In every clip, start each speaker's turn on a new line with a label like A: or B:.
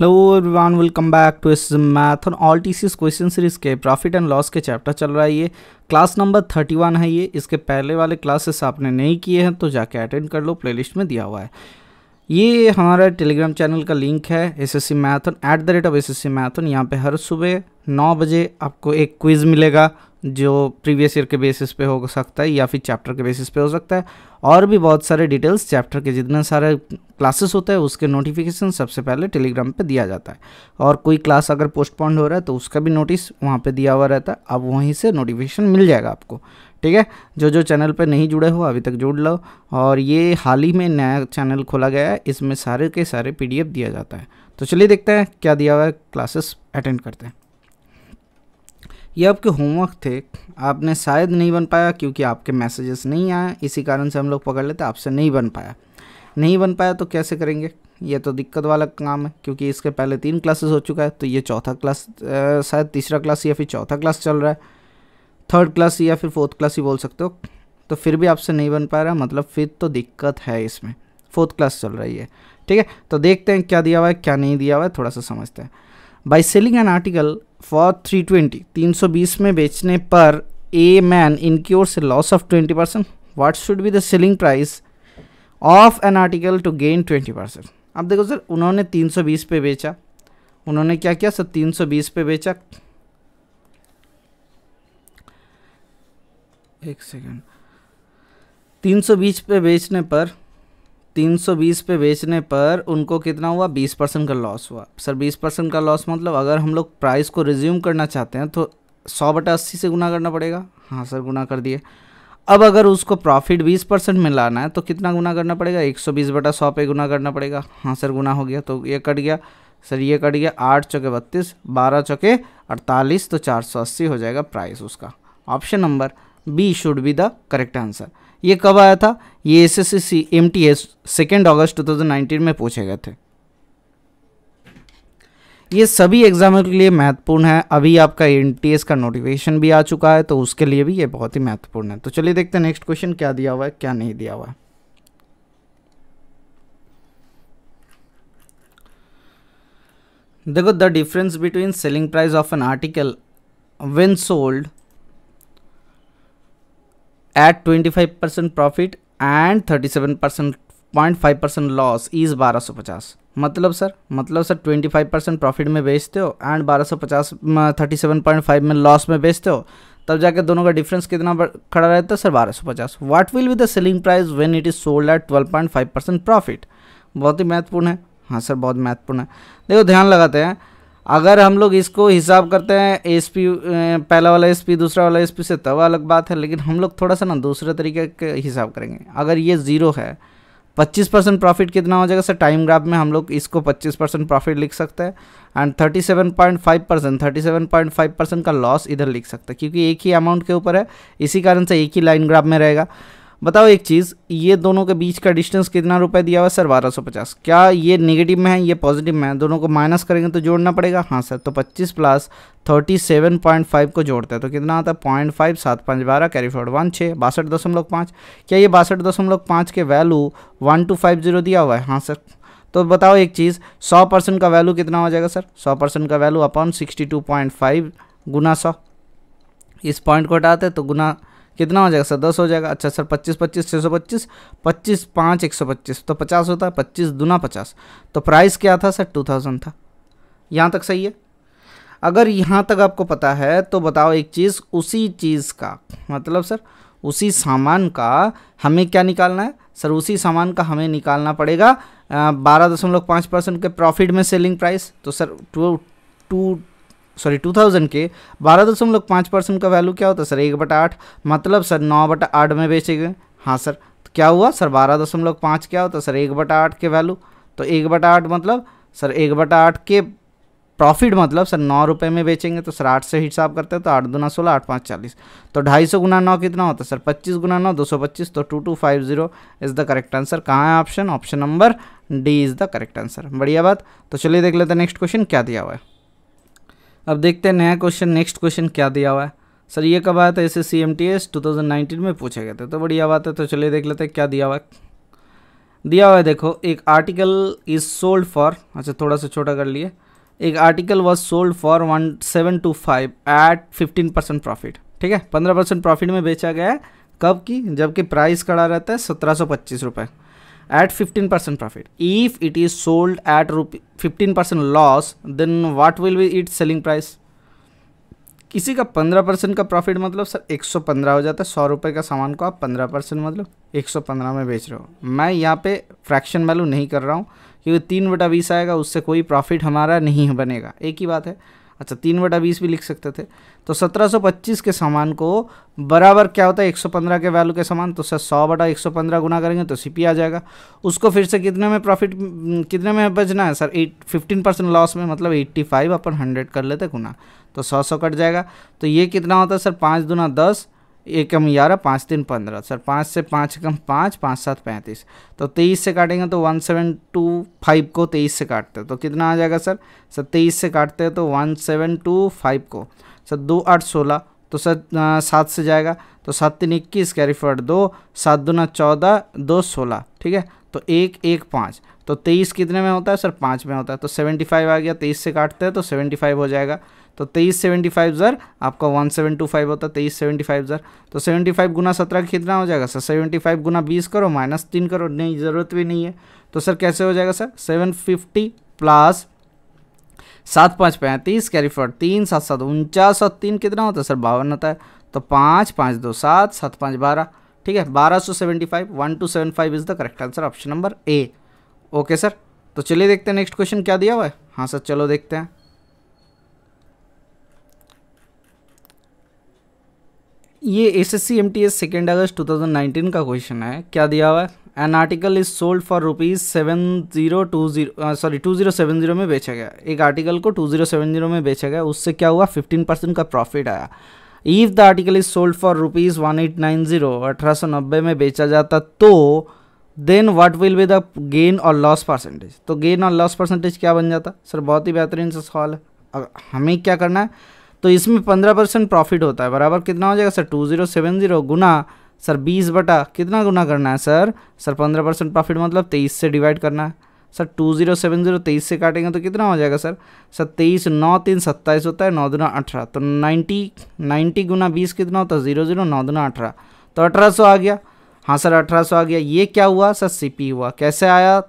A: Hello everyone welcome back to S math और all T question series के profit and loss के chapter चल रहा है ये क्लास नंबर थर्टी वन है ये इसके पहले वाले क्लासेस आपने नहीं किए हैं तो जाके अटेंड कर लो प्लेलिस्ट में दिया हुआ है ये हमारा टेलीग्राम चैनल का लिंक है S S C Maithon at the rate of S S C मैथन यहाँ पर हर सुबह नौ बजे आपको एक क्विज़ मिलेगा जो प्रीवियस ईयर के बेसिस पे हो सकता है या फिर चैप्टर के बेसिस पे हो सकता है और भी बहुत सारे डिटेल्स चैप्टर के जितने सारे क्लासेस होते हैं उसके नोटिफिकेशन सबसे पहले टेलीग्राम पे दिया जाता है और कोई क्लास अगर पोस्टपोन हो रहा है तो उसका भी नोटिस वहाँ पे दिया हुआ रहता है अब वहीं से नोटिफिकेशन मिल जाएगा आपको ठीक है जो जो चैनल पर नहीं जुड़े हो अभी तक जुड़ लो और ये हाल ही में नया चैनल खोला गया है इसमें सारे के सारे पी दिया जाता है तो चलिए देखते हैं क्या दिया हुआ है क्लासेस अटेंड करते हैं ये आपके होमवर्क थे आपने शायद नहीं बन पाया क्योंकि आपके मैसेजेस नहीं आए इसी कारण से हम लोग पकड़ लेते आपसे नहीं बन पाया नहीं बन पाया तो कैसे करेंगे ये तो दिक्कत वाला काम है क्योंकि इसके पहले तीन क्लासेस हो चुका है तो ये चौथा क्लास शायद तीसरा क्लास या फिर चौथा क्लास चल रहा है थर्ड क्लास या फिर फोर्थ क्लास ही बोल सकते हो तो फिर भी आपसे नहीं बन पा रहा मतलब फिर तो दिक्कत है इसमें फोर्थ क्लास चल रही है ठीक है तो देखते हैं क्या दिया हुआ है क्या नहीं दिया हुआ है थोड़ा सा समझते हैं by selling an article for 320 बीस में बेचने पर ए मैन इनकी ओर से loss of 20 percent what should be the selling price of an article to gain 20 percent अब देखो सर उन्होंने 320 पे बेचा उन्होंने क्या किया सर 320 पे बेचा एक सेकेंड 320 पे बेचने पर 320 पे बेचने पर उनको कितना हुआ 20 परसेंट का लॉस हुआ सर 20 परसेंट का लॉस मतलब अगर हम लोग प्राइस को रिज्यूम करना चाहते हैं तो सौ बटा अस्सी से गुना करना पड़ेगा हाँ सर गुना कर दिए अब अगर उसको प्रॉफिट 20 परसेंट में लाना है तो कितना गुना करना पड़ेगा 120 बटा सौ पे गुना करना पड़ेगा हाँ सर गुना हो गया तो ये कट गया सर ये कट गया आठ चौके बत्तीस बारह चौके अड़तालीस तो चार सौ अस्सी हो जाएगा प्राइस उसका option number B should be the correct answer ये कब आया था ये S S C M T S second August two thousand nineteen में पूछे गए थे ये सभी एग्जामों के लिए महत्वपूर्ण है अभी आपका एन टी एस का नोटिफिकेशन भी आ चुका है तो उसके लिए भी ये बहुत ही महत्वपूर्ण है तो चलिए देखते हैं नेक्स्ट क्वेश्चन क्या दिया हुआ है क्या नहीं दिया हुआ है देखो the difference between selling price of an article when sold at twenty five percent profit and thirty seven percent point five percent loss is बारह सौ पचास मतलब सर मतलब sir twenty five percent profit में बेचते हो एंड बारह सौ 1250 में फाइव में लॉस में बेचते हो तब जाके दोनों का डिफरेंस कितना खड़ा रहता है सर बारह सौ पचास what will be the selling price when it is sold at twelve point five percent profit बहुत ही महत्वपूर्ण है हाँ सर बहुत महत्वपूर्ण है देखो ध्यान लगाते हैं अगर हम लोग इसको हिसाब करते हैं पी पहला वाला पी दूसरा वाला पी से तब अलग बात है लेकिन हम लोग थोड़ा सा ना दूसरे तरीके के हिसाब करेंगे अगर ये ज़ीरो है 25 परसेंट प्रॉफिट कितना हो जाएगा सर टाइम ग्राफ में हम लोग इसको 25 परसेंट प्रॉफिट लिख सकते हैं एंड 37.5 परसेंट थर्टी परसेंट का लॉस इधर लिख सकते हैं क्योंकि एक ही अमाउंट के ऊपर है इसी कारण से एक ही लाइन ग्राफ में रहेगा बताओ एक चीज़ ये दोनों के बीच का डिस्टेंस कितना रुपए दिया हुआ सर बारह सौ पचास क्या ये नेगेटिव में है ये पॉजिटिव में है दोनों को माइनस करेंगे तो जोड़ना पड़ेगा हाँ सर तो 25 प्लस 37.5 को जोड़ते हैं तो कितना आता है पॉइंट फाइव सात पाँच बारह कैरी फॉर्ड वन छः बासठ दशमलव पाँच क्या ये बासठ दशमलव पाँच के value one two five zero दिया हुआ है हाँ सर तो बताओ एक चीज़ सौ परसेंट का वैल्यू कितना हो जाएगा सर सौ परसेंट का value upon sixty two point five गुना सौ इस पॉइंट को हटाते तो गुना कितना हो जाएगा सर दस हो जाएगा अच्छा सर पच्चीस पच्चीस छः सौ पच्चीस पच्चीस पाँच एक सौ पच्चीस तो पचास होता है पच्चीस दुना पचास तो प्राइस क्या था सर टू थाउजेंड था यहाँ तक सही है अगर यहाँ तक आपको पता है तो बताओ एक चीज़ उसी चीज़ का मतलब सर उसी सामान का हमें क्या निकालना है सर उसी सामान का हमें निकालना पड़ेगा बारह दशमलव पाँच परसेंट के प्रॉफिट में सेलिंग प्राइस तो sir two two sorry two thousand के बारह दशमलव पाँच परसेंट का वैल्यू क्या होता है सर एक बटा आठ मतलब सर नौ बटा आठ में बेचेंगे हाँ सर तो क्या हुआ सर बारह दशमलव पाँच क्या होता है सर एक बटा आठ के वैल्यू तो एक बटा आठ मतलब सर एक बटा आठ के प्रॉफिट मतलब सर नौ रुपये में बेचेंगे तो सर आठ से हिसाब करते हैं तो आठ दुना सोलह आठ पाँच चालीस तो ढाई सौ गुना नौ कितना होता है सर पच्चीस गुना नौ दो सौ पच्चीस तो two two five zero is the correct answer कहाँ है option option number D is the correct answer बढ़िया बात तो चलिए देख लेते हैं नेक्स्ट क्वेश्चन क्या दिया हुआ है अब देखते हैं नया क्वेश्चन नेक्स्ट क्वेश्चन क्या दिया हुआ है सर ये कब आया था इसे C M T S two thousand nineteen में पूछे गए थे तो बढ़िया बात है तो चलिए देख लेते हैं क्या दिया हुआ है दिया हुआ है देखो एक आर्टिकल इज सोल्ड फॉर अच्छा थोड़ा सा छोटा कर लिए एक article was sold for one seven two five at fifteen percent profit ठीक है पंद्रह परसेंट प्रॉफिट में बेचा गया है कब की जबकि प्राइस खड़ा रहता है सत्रह सौ पच्चीस रुपये at 15% profit. If it is sold at 15% loss, then what will be its selling price? किसी का 15 परसेंट का प्रॉफिट मतलब सर 115 हो जाता है सौ रुपये का सामान को आप 15 परसेंट मतलब 115 में बेच रहे हो मैं यहाँ पे फ्रैक्शन वैल्यू नहीं कर रहा हूँ क्योंकि तीन बटा बीस आएगा उससे कोई प्रॉफिट हमारा नहीं बनेगा एक ही बात है अच्छा तीन बटा बीस भी लिख सकते थे तो 1725 के सामान को बराबर क्या होता है 115 के वैल्यू के सामान तो सर सौ बटा एक गुना करेंगे तो सी आ जाएगा उसको फिर से कितने में प्रॉफिट हम्म, कितने में बचना है sir at fifteen percent loss में मतलब एट्टी फाइव अपन हंड्रेड कर लेते गुना तो सौ सौ कट जाएगा तो ये कितना होता है सर पाँच दुना दस एकम ग्यारह पाँच तीन पंद्रह सर पाँच से पाँच एकम पाँच पाँच सात पैंतीस तो तेईस से काटेंगे तो वन सेवन टू फाइव को तेईस से काटते हैं तो कितना आ जाएगा सर सर तेईस से काटते हैं तो वन सेवन टू फाइव को सर दो आठ सोलह तो सर सात से जाएगा तो सात तीन इक्कीस कैरी फॉरवर्ड दो सात न चौदह दो सोलह ठीक है तो एक एक पाँच तो तेईस कितने में होता है सर पाँच में होता है तो सेवेंटी फाइव आ गया तेईस से काटते हैं तो सेवेंटी फाइव हो जाएगा तो तेईस सेवेंटी फाइव ज़र आपका वन सेवन टू फाइव होता है तेईस सेवेंटी फाइव ज़र तो सेवेंटी फाइव गुना सत्रह कितना हो जाएगा सर सेवेंटी फाइव गुना बीस करो माइनस तीन करो नहीं ज़रूरत भी नहीं है तो सर कैसे हो जाएगा सर सेवन फिफ्टी प्लस सात पाँच पैंतीस कैरी फॉर तीन सात सात उनचास और तीन कितना होता है सर बावन होता है तो पाँच पाँच दो सात सात पाँच बारह ठीक है बारह सौ seventy five one two seven five is the correct answer option number A okay sir तो चलिए देखते हैं नेक्स्ट क्वेश्चन क्या दिया हुआ है हाँ सर चलो देखते हैं ये S S C M T S second अगस्त टू थाउजेंड नाइनटीन का क्वेश्चन है क्या दिया हुआ है an article is sold for rupees seven zero two zero sorry two zero seven zero में बेचा गया एक आर्टिकल को टू ज़ीरो सेवन ज़ीरो में बेचा गया उससे क्या हुआ फिफ्टीन परसेंट का प्रॉफिट आया if the article is sold for rupees one eight nine zero अठारह सौ नब्बे में बेचा जाता तो then what will be the gain और लॉस परसेंटेज तो गेन और लॉस परसेंटेज क्या बन जाता सर बहुत ही बेहतरीन सा सवाल है अब हमें क्या करना है तो इसमें पंद्रह परसेंट प्रॉफिट होता है बराबर कितना हो जाएगा sir two zero seven zero गुना सर बीस बटा कितना गुना करना है सर सर पंद्रह परसेंट प्रॉफिट मतलब तेईस से डिवाइड करना है sir two zero seven zero तेईस से काटेंगे तो कितना हो जाएगा सर सर तेईस नौ तीन सत्ताईस होता है नौ दुना अठारह तो नाइन्टी नाइन्टी गुना बीस कितना होता है जीरो जीरो नौ दुना अठारह तो अठारह सौ आ गया हाँ सर अठारह सौ आ गया ये क्या हुआ सर पी हुआ कैसे आया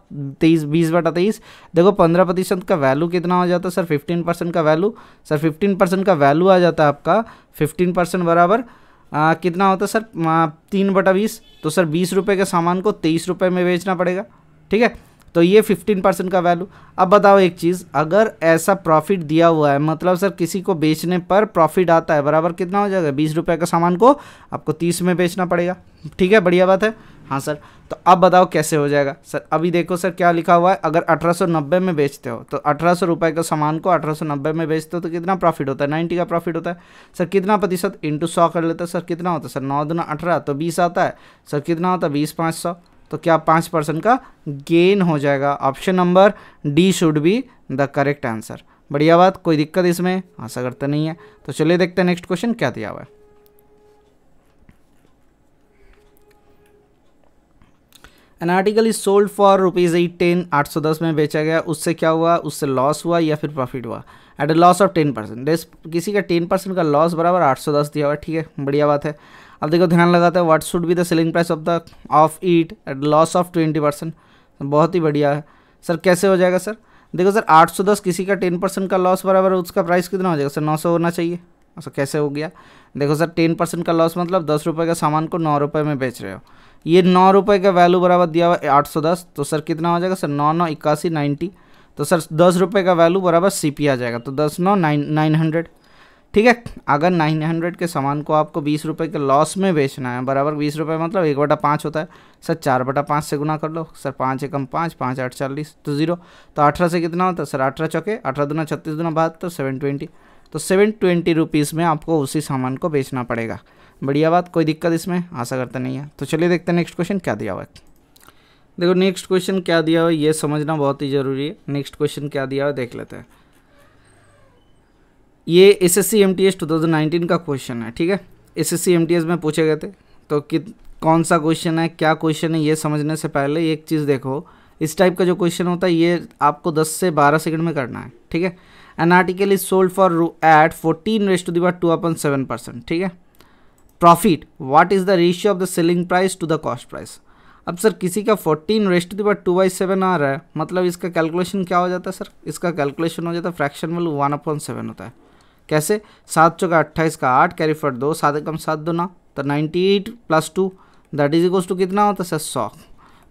A: तेईस बीस बटा तेईस देखो पंद्रह प्रतिशत का वैल्यू कितना हो जाता है सर फिफ्टीन परसेंट का वैल्यू सर फिफ्टीन परसेंट का वैल्यू आ जाता है आपका फिफ्टीन परसेंट बराबर आ, कितना होता है सर आ, तीन बटा बीस तो सर बीस रुपये के सामान को तेईस रुपये में बेचना पड़ेगा ठीक है तो ये फिफ्टीन परसेंट का वैल्यू अब बताओ एक चीज़ अगर ऐसा प्रॉफिट दिया हुआ है मतलब सर किसी को बेचने पर प्रॉफिट आता है बराबर कितना हो जाएगा बीस रुपये का सामान को आपको तीस में बेचना पड़ेगा ठीक है बढ़िया बात है हाँ सर तो अब बताओ कैसे हो जाएगा सर अभी देखो सर क्या लिखा हुआ है अगर 1890 में बेचते हो तो अठारह सौ रुपये का सामान को 1890 में बेचते हो तो कितना प्रॉफिट होता है 90 का प्रॉफिट होता है सर कितना प्रतिशत इंटू सौ कर लेते हैं सर कितना होता है सर नौ दुना अठारह तो बीस आता है सर कितना होता है बीस पाँच सौ तो क्या पाँच परसेंट का गेन हो जाएगा option number D should be the correct answer बढ़िया बात कोई दिक्कत इसमें हाँ सर करते तो नहीं है तो चलिए देखते हैं नेक्स्ट क्वेश्चन क्या दिया हुआ है an article is sold for rupees eight ten आठ सौ दस में बेचा गया उससे क्या हुआ उससे लॉस हुआ या फिर प्रॉफिट हुआ at a loss of ten percent किसी का टेन परसेंट का लॉस बराबर आठ सौ दस दिया हुआ ठीक है बढ़िया बात है अब देखो ध्यान लगाते हैं what should be the selling price of the of it at loss of twenty percent बहुत ही बढ़िया है सर कैसे हो जाएगा सर देखो सर आठ सौ दस किसी का टेन परसेंट का लॉस बराबर उसका प्राइस कितना हो जाएगा सर नौ सौ होना चाहिए सर अच्छा, कैसे हो गया देखो सर टेन परसेंट का लॉस मतलब दस रुपये का सामान को नौ रुपये में बेच रहे हो ये नौ रुपये का वैल्यू बराबर दिया हुआ है आठ सौ दस तो सर कितना हो जाएगा सर नौ नौ इक्यासी नाइन्टी तो सर दस रुपये का वैल्यू बराबर सी पी आ जाएगा तो दस नौ नाइन नाइन हंड्रेड ठीक है अगर नाइन हंड्रेड के सामान को आपको बीस रुपये के लॉस में बेचना है बराबर बीस रुपये मतलब एक बटा पाँच होता है सर चार बटा पाँच से गुना कर लो सर पाँच एकम पाँच पाँच आठ चालीस तो जीरो तो अठारह से कितना होता है सर अठारह चौके अठारह दुना छत्तीस दुना बहत्तर सेवन ट्वेंटी तो सेवन ट्वेंटी रुपीज़ में आपको उसी सामान को बेचना पड़ेगा बढ़िया बात कोई दिक्कत इसमें आशा करते नहीं है तो चलिए देखते हैं नेक्स्ट क्वेश्चन क्या दिया हुआ है देखो नेक्स्ट क्वेश्चन क्या दिया हुआ है ये समझना बहुत ही ज़रूरी है नेक्स्ट क्वेश्चन क्या दिया हुआ है देख लेते हैं ये S S C M T S two thousand nineteen का क्वेश्चन है ठीक है S S C M T S में पूछे गए थे तो कि कौन सा क्वेश्चन है क्या क्वेश्चन है ये समझने से पहले एक चीज़ देखो इस टाइप का जो क्वेश्चन होता है ये आपको 10 से 12 सेकंड में करना है ठीक है an article is sold for at fourteen rest two दावर टू अपन सेवन परसेंट ठीक है profit what is the ratio of the selling price to the cost price अब सर किसी का fourteen rest two two by seven आ रहा है मतलब इसका कैलकुलेशन क्या हो जाता है सर इसका कैलकुलेशन हो जाता है fraction value one upon seven होता है कैसे सात चौका अट्ठाईस का आठ कैरी फॉर दो सात एकम सात दो ना तो ninety eight plus two that is equals to कितना होता है सर सौ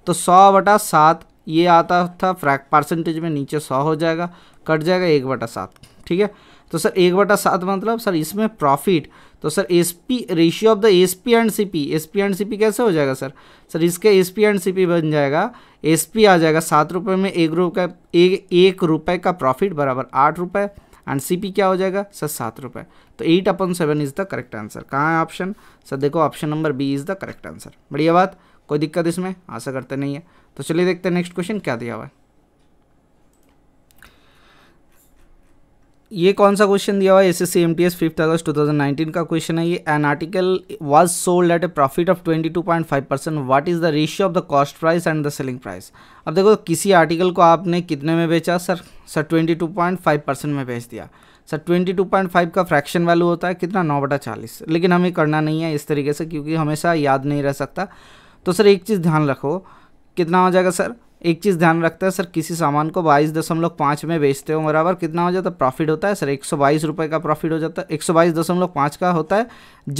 A: तो सौ बटा सात ये आता था फ्रैक परसेंटेज में नीचे सौ हो जाएगा कट जाएगा एक बटा सात ठीक है तो सर एक बटा सात मतलब सर इसमें प्रॉफिट तो sir S P ratio of the S P and C P S P and C P कैसे हो जाएगा सर सर इसके S P and C P बन जाएगा एस पी आ जाएगा सात रुपये में एक रुपये का एक एक रुपये का प्रॉफिट बराबर आठ रुपये एंड सी पी क्या हो जाएगा सर सात रुपये तो eight upon seven is the correct answer कहाँ है ऑप्शन सर देखो option number B is the correct answer बढ़िया बात कोई दिक्कत इसमें आशा करते नहीं है तो चलिए देखते हैं नेक्स्ट क्वेश्चन क्या दिया हुआ है ये कौन सा क्वेश्चन दिया हुआ है S S C M T S fifth अगस्त टू थाउजेंड नाइनटीन का क्वेश्चन है ये an article was sold at a profit of twenty two point five percent what is the ratio of the cost price and the selling price अब देखो किसी article को आपने कितने में बेचा sir sir twenty two point five percent में बेच दिया sir twenty two point five का फ्रैक्शन वैल्यू होता है कितना नौ बटा चालीस लेकिन हमें करना नहीं है इस तरीके से क्योंकि हमेशा याद नहीं रह सकता तो सर एक चीज़ ध्यान रखो कितना हो जाएगा सर एक चीज़ ध्यान रखते हैं सर किसी सामान को बाईस दशमलव पाँच में बेचते हो बराबर कितना हो जाता है प्रॉफिट होता है सर एक सौ बाईस रुपये का प्रॉफिट हो जाता है एक सौ बाईस दशमलव पाँच का होता है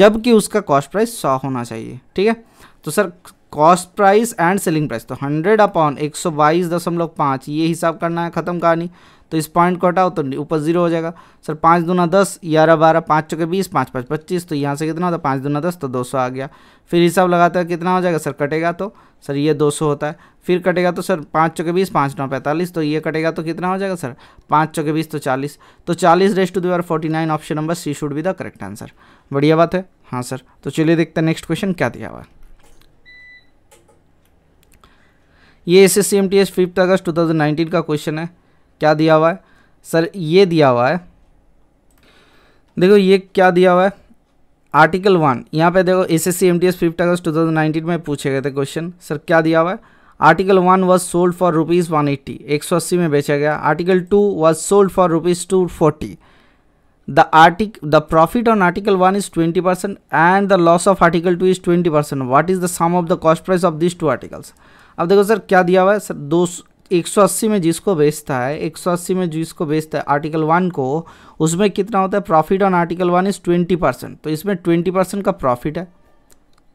A: जबकि उसका कॉस्ट प्राइस सौ होना चाहिए ठीक है तो sir cost price and selling price तो हंड्रेड अपॉन एक सौ बाईस दशमलव पाँच ये हिसाब करना है ख़त्म कहानी तो इस पॉइंट को हटाओ तो ऊपर जीरो हो जाएगा सर पाँच दूना दस ग्यारह बारह पाँच चौके बीस पाँच पाँच पच्चीस तो यहाँ से कितना होता है पाँच दूना दस तो दो सौ आ गया फिर हिसाब लगाते हैं कितना हो जाएगा सर कटेगा तो सर ये दो सौ होता है फिर कटेगा तो सर पाँच चौके बीस पाँच नौ पैंतालीस तो ये कटेगा तो कितना हो जाएगा सर पाँच चौके बीस तो चालीस तो चालीस रेस्ट टू दर forty nine option number C should be the correct answer बढ़िया बात है हाँ सर तो चलिए देखते हैं नेक्स्ट क्वेश्चन क्या दिया हुआ ये S S C M T S fifth अगस्त टू थाउजेंड नाइनटीन का क्वेश्चन है क्या दिया हुआ है सर ये दिया हुआ है देखो ये क्या दिया हुआ है आर्टिकल वन यहाँ पे देखो S S C M T S fifth अगस्त टू थाउजेंड नाइनटीन में पूछे गए थे क्वेश्चन सर क्या दिया हुआ है article one was sold for rupees one eighty एक सौ अस्सी में बेचा गया article two was sold for rupees two forty the the profit on article one is twenty percent and the loss of article two is twenty percent what is the sum of the cost price of this two articles अब देखो sir क्या दिया हुआ है sir दो 180 में जिसको बेचता है 180 में जिसको बेचता है आर्टिकल वन को उसमें कितना होता है profit on article one is twenty percent तो इसमें ट्वेंटी परसेंट का प्रॉफिट है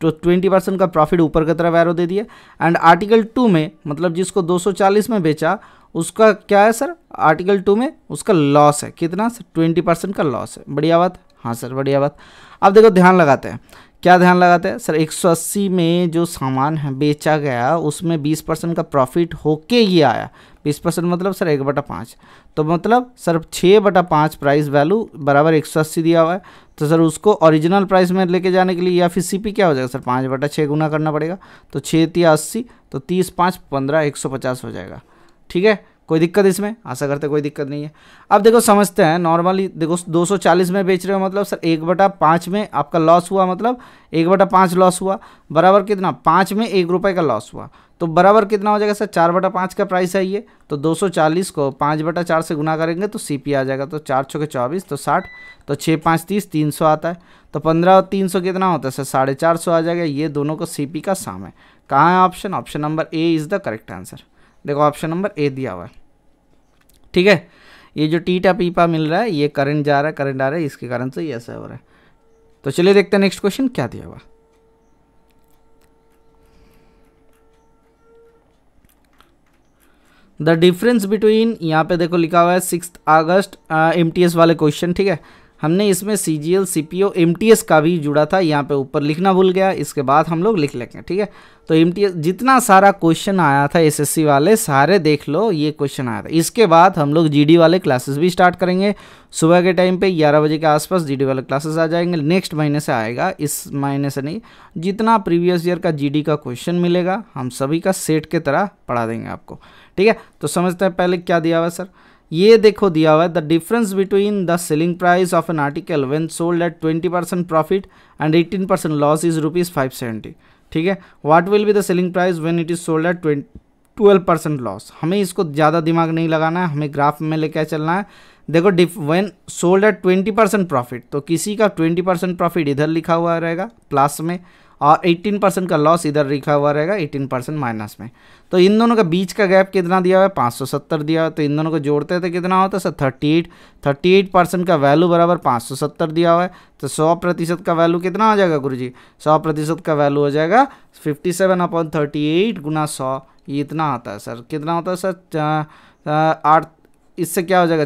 A: तो ट्वेंटी परसेंट का प्रॉफिट ऊपर की तरफ एरो दे दिया एंड आर्टिकल टू में मतलब जिसको 240 में बेचा उसका क्या है सर आर्टिकल टू में उसका लॉस है कितना सर ट्वेंटी परसेंट का लॉस है बढ़िया बात हाँ सर बढ़िया बात अब देखो ध्यान लगाते हैं क्या ध्यान लगाते हैं सर 180 में जो सामान है बेचा गया उसमें 20 परसेंट का प्रॉफिट होके ही आया 20 परसेंट मतलब सर एक बटा पाँच तो मतलब सर छः बटा पाँच प्राइस वैल्यू बराबर एक सौ अस्सी दिया हुआ है तो सर उसको ओरिजिनल प्राइस में लेके जाने के लिए या फिर सी क्या हो जाएगा सर पाँच बटा छः गुना करना पड़ेगा तो छः तीस अस्सी तो तीस पाँच पंद्रह एक सौ पचास हो जाएगा ठीक है कोई दिक्कत इसमें आशा करते कोई दिक्कत नहीं है अब देखो समझते हैं नॉर्मली देखो 240 में बेच रहे हो मतलब सर एक बटा पाँच में आपका लॉस हुआ मतलब एक बटा पाँच लॉस हुआ बराबर कितना पाँच में एक रुपये का लॉस हुआ तो बराबर कितना हो जाएगा सर चार बटा पाँच का प्राइस है ये तो 240 को पाँच बटा चार से गुना करेंगे तो सी आ जाएगा तो चार छः के चौबीस तो साठ तो छः पाँच तीस तीन सौ आता है तो पंद्रह और तीन सौ कितना होता है सर साढ़े चार सौ आ जाएगा ये दोनों को सी का साम है कहाँ है option option number A is the correct answer देखो ऑप्शन नंबर ए दिया हुआ है ठीक है ये जो टीटा पीपा मिल रहा है ये करंट जा रहा है करंट आ रहा है इसके कारण से ये ऐसा हो रहा है तो चलिए देखते हैं नेक्स्ट क्वेश्चन क्या दिया हुआ द डिफरेंस बिटवीन यहाँ पे देखो लिखा हुआ है सिक्स अगस्त एम वाले क्वेश्चन ठीक है हमने इसमें C G L C P O M T S का भी जुड़ा था यहाँ पे ऊपर लिखना भूल गया इसके बाद हम लोग लिख लेंगे ठीक है तो एम टी एस जितना सारा क्वेश्चन आया था एस एस सी वाले सारे देख लो ये क्वेश्चन आया था इसके बाद हम लोग जी डी वाले क्लासेस भी स्टार्ट करेंगे सुबह के टाइम पे ग्यारह बजे के आसपास जी डी वाले क्लासेस आ जाएंगे नेक्स्ट महीने से आएगा इस महीने से नहीं जितना प्रीवियस ईयर का जी डी का क्वेश्चन मिलेगा हम सभी का सेट के तरह पढ़ा देंगे आपको ठीक है तो समझते हैं पहले क्या दिया हुआ सर ये देखो दिया हुआ है the difference between the selling price of an article when sold at twenty percent profit and eighteen percent loss is rupees five seventy ठीक है what will be the selling price when it is sold at twenty twelve percent loss हमें इसको ज़्यादा दिमाग नहीं लगाना है हमें ग्राफ में लेके चलना है देखो diff when sold at twenty percent profit तो किसी का ट्वेंटी परसेंट प्रॉफिट इधर लिखा हुआ रहेगा प्लस में और 18 परसेंट का लॉस इधर लिखा हुआ रहेगा 18 परसेंट माइनस में तो इन दोनों का बीच का गैप कितना दिया हुआ है 570 दिया हुआ तो इन दोनों को जोड़ते थे कितना होता है sir thirty eight thirty eight percent का वैल्यू बराबर 570 दिया हुआ है तो 100 प्रतिशत का वैल्यू कितना आ जाएगा गुरु जी सौ प्रतिशत का वैल्यू हो जाएगा fifty seven upon thirty eight गुना सौ इतना आता है सर कितना होता है सर आठ इससे क्या हो जाएगा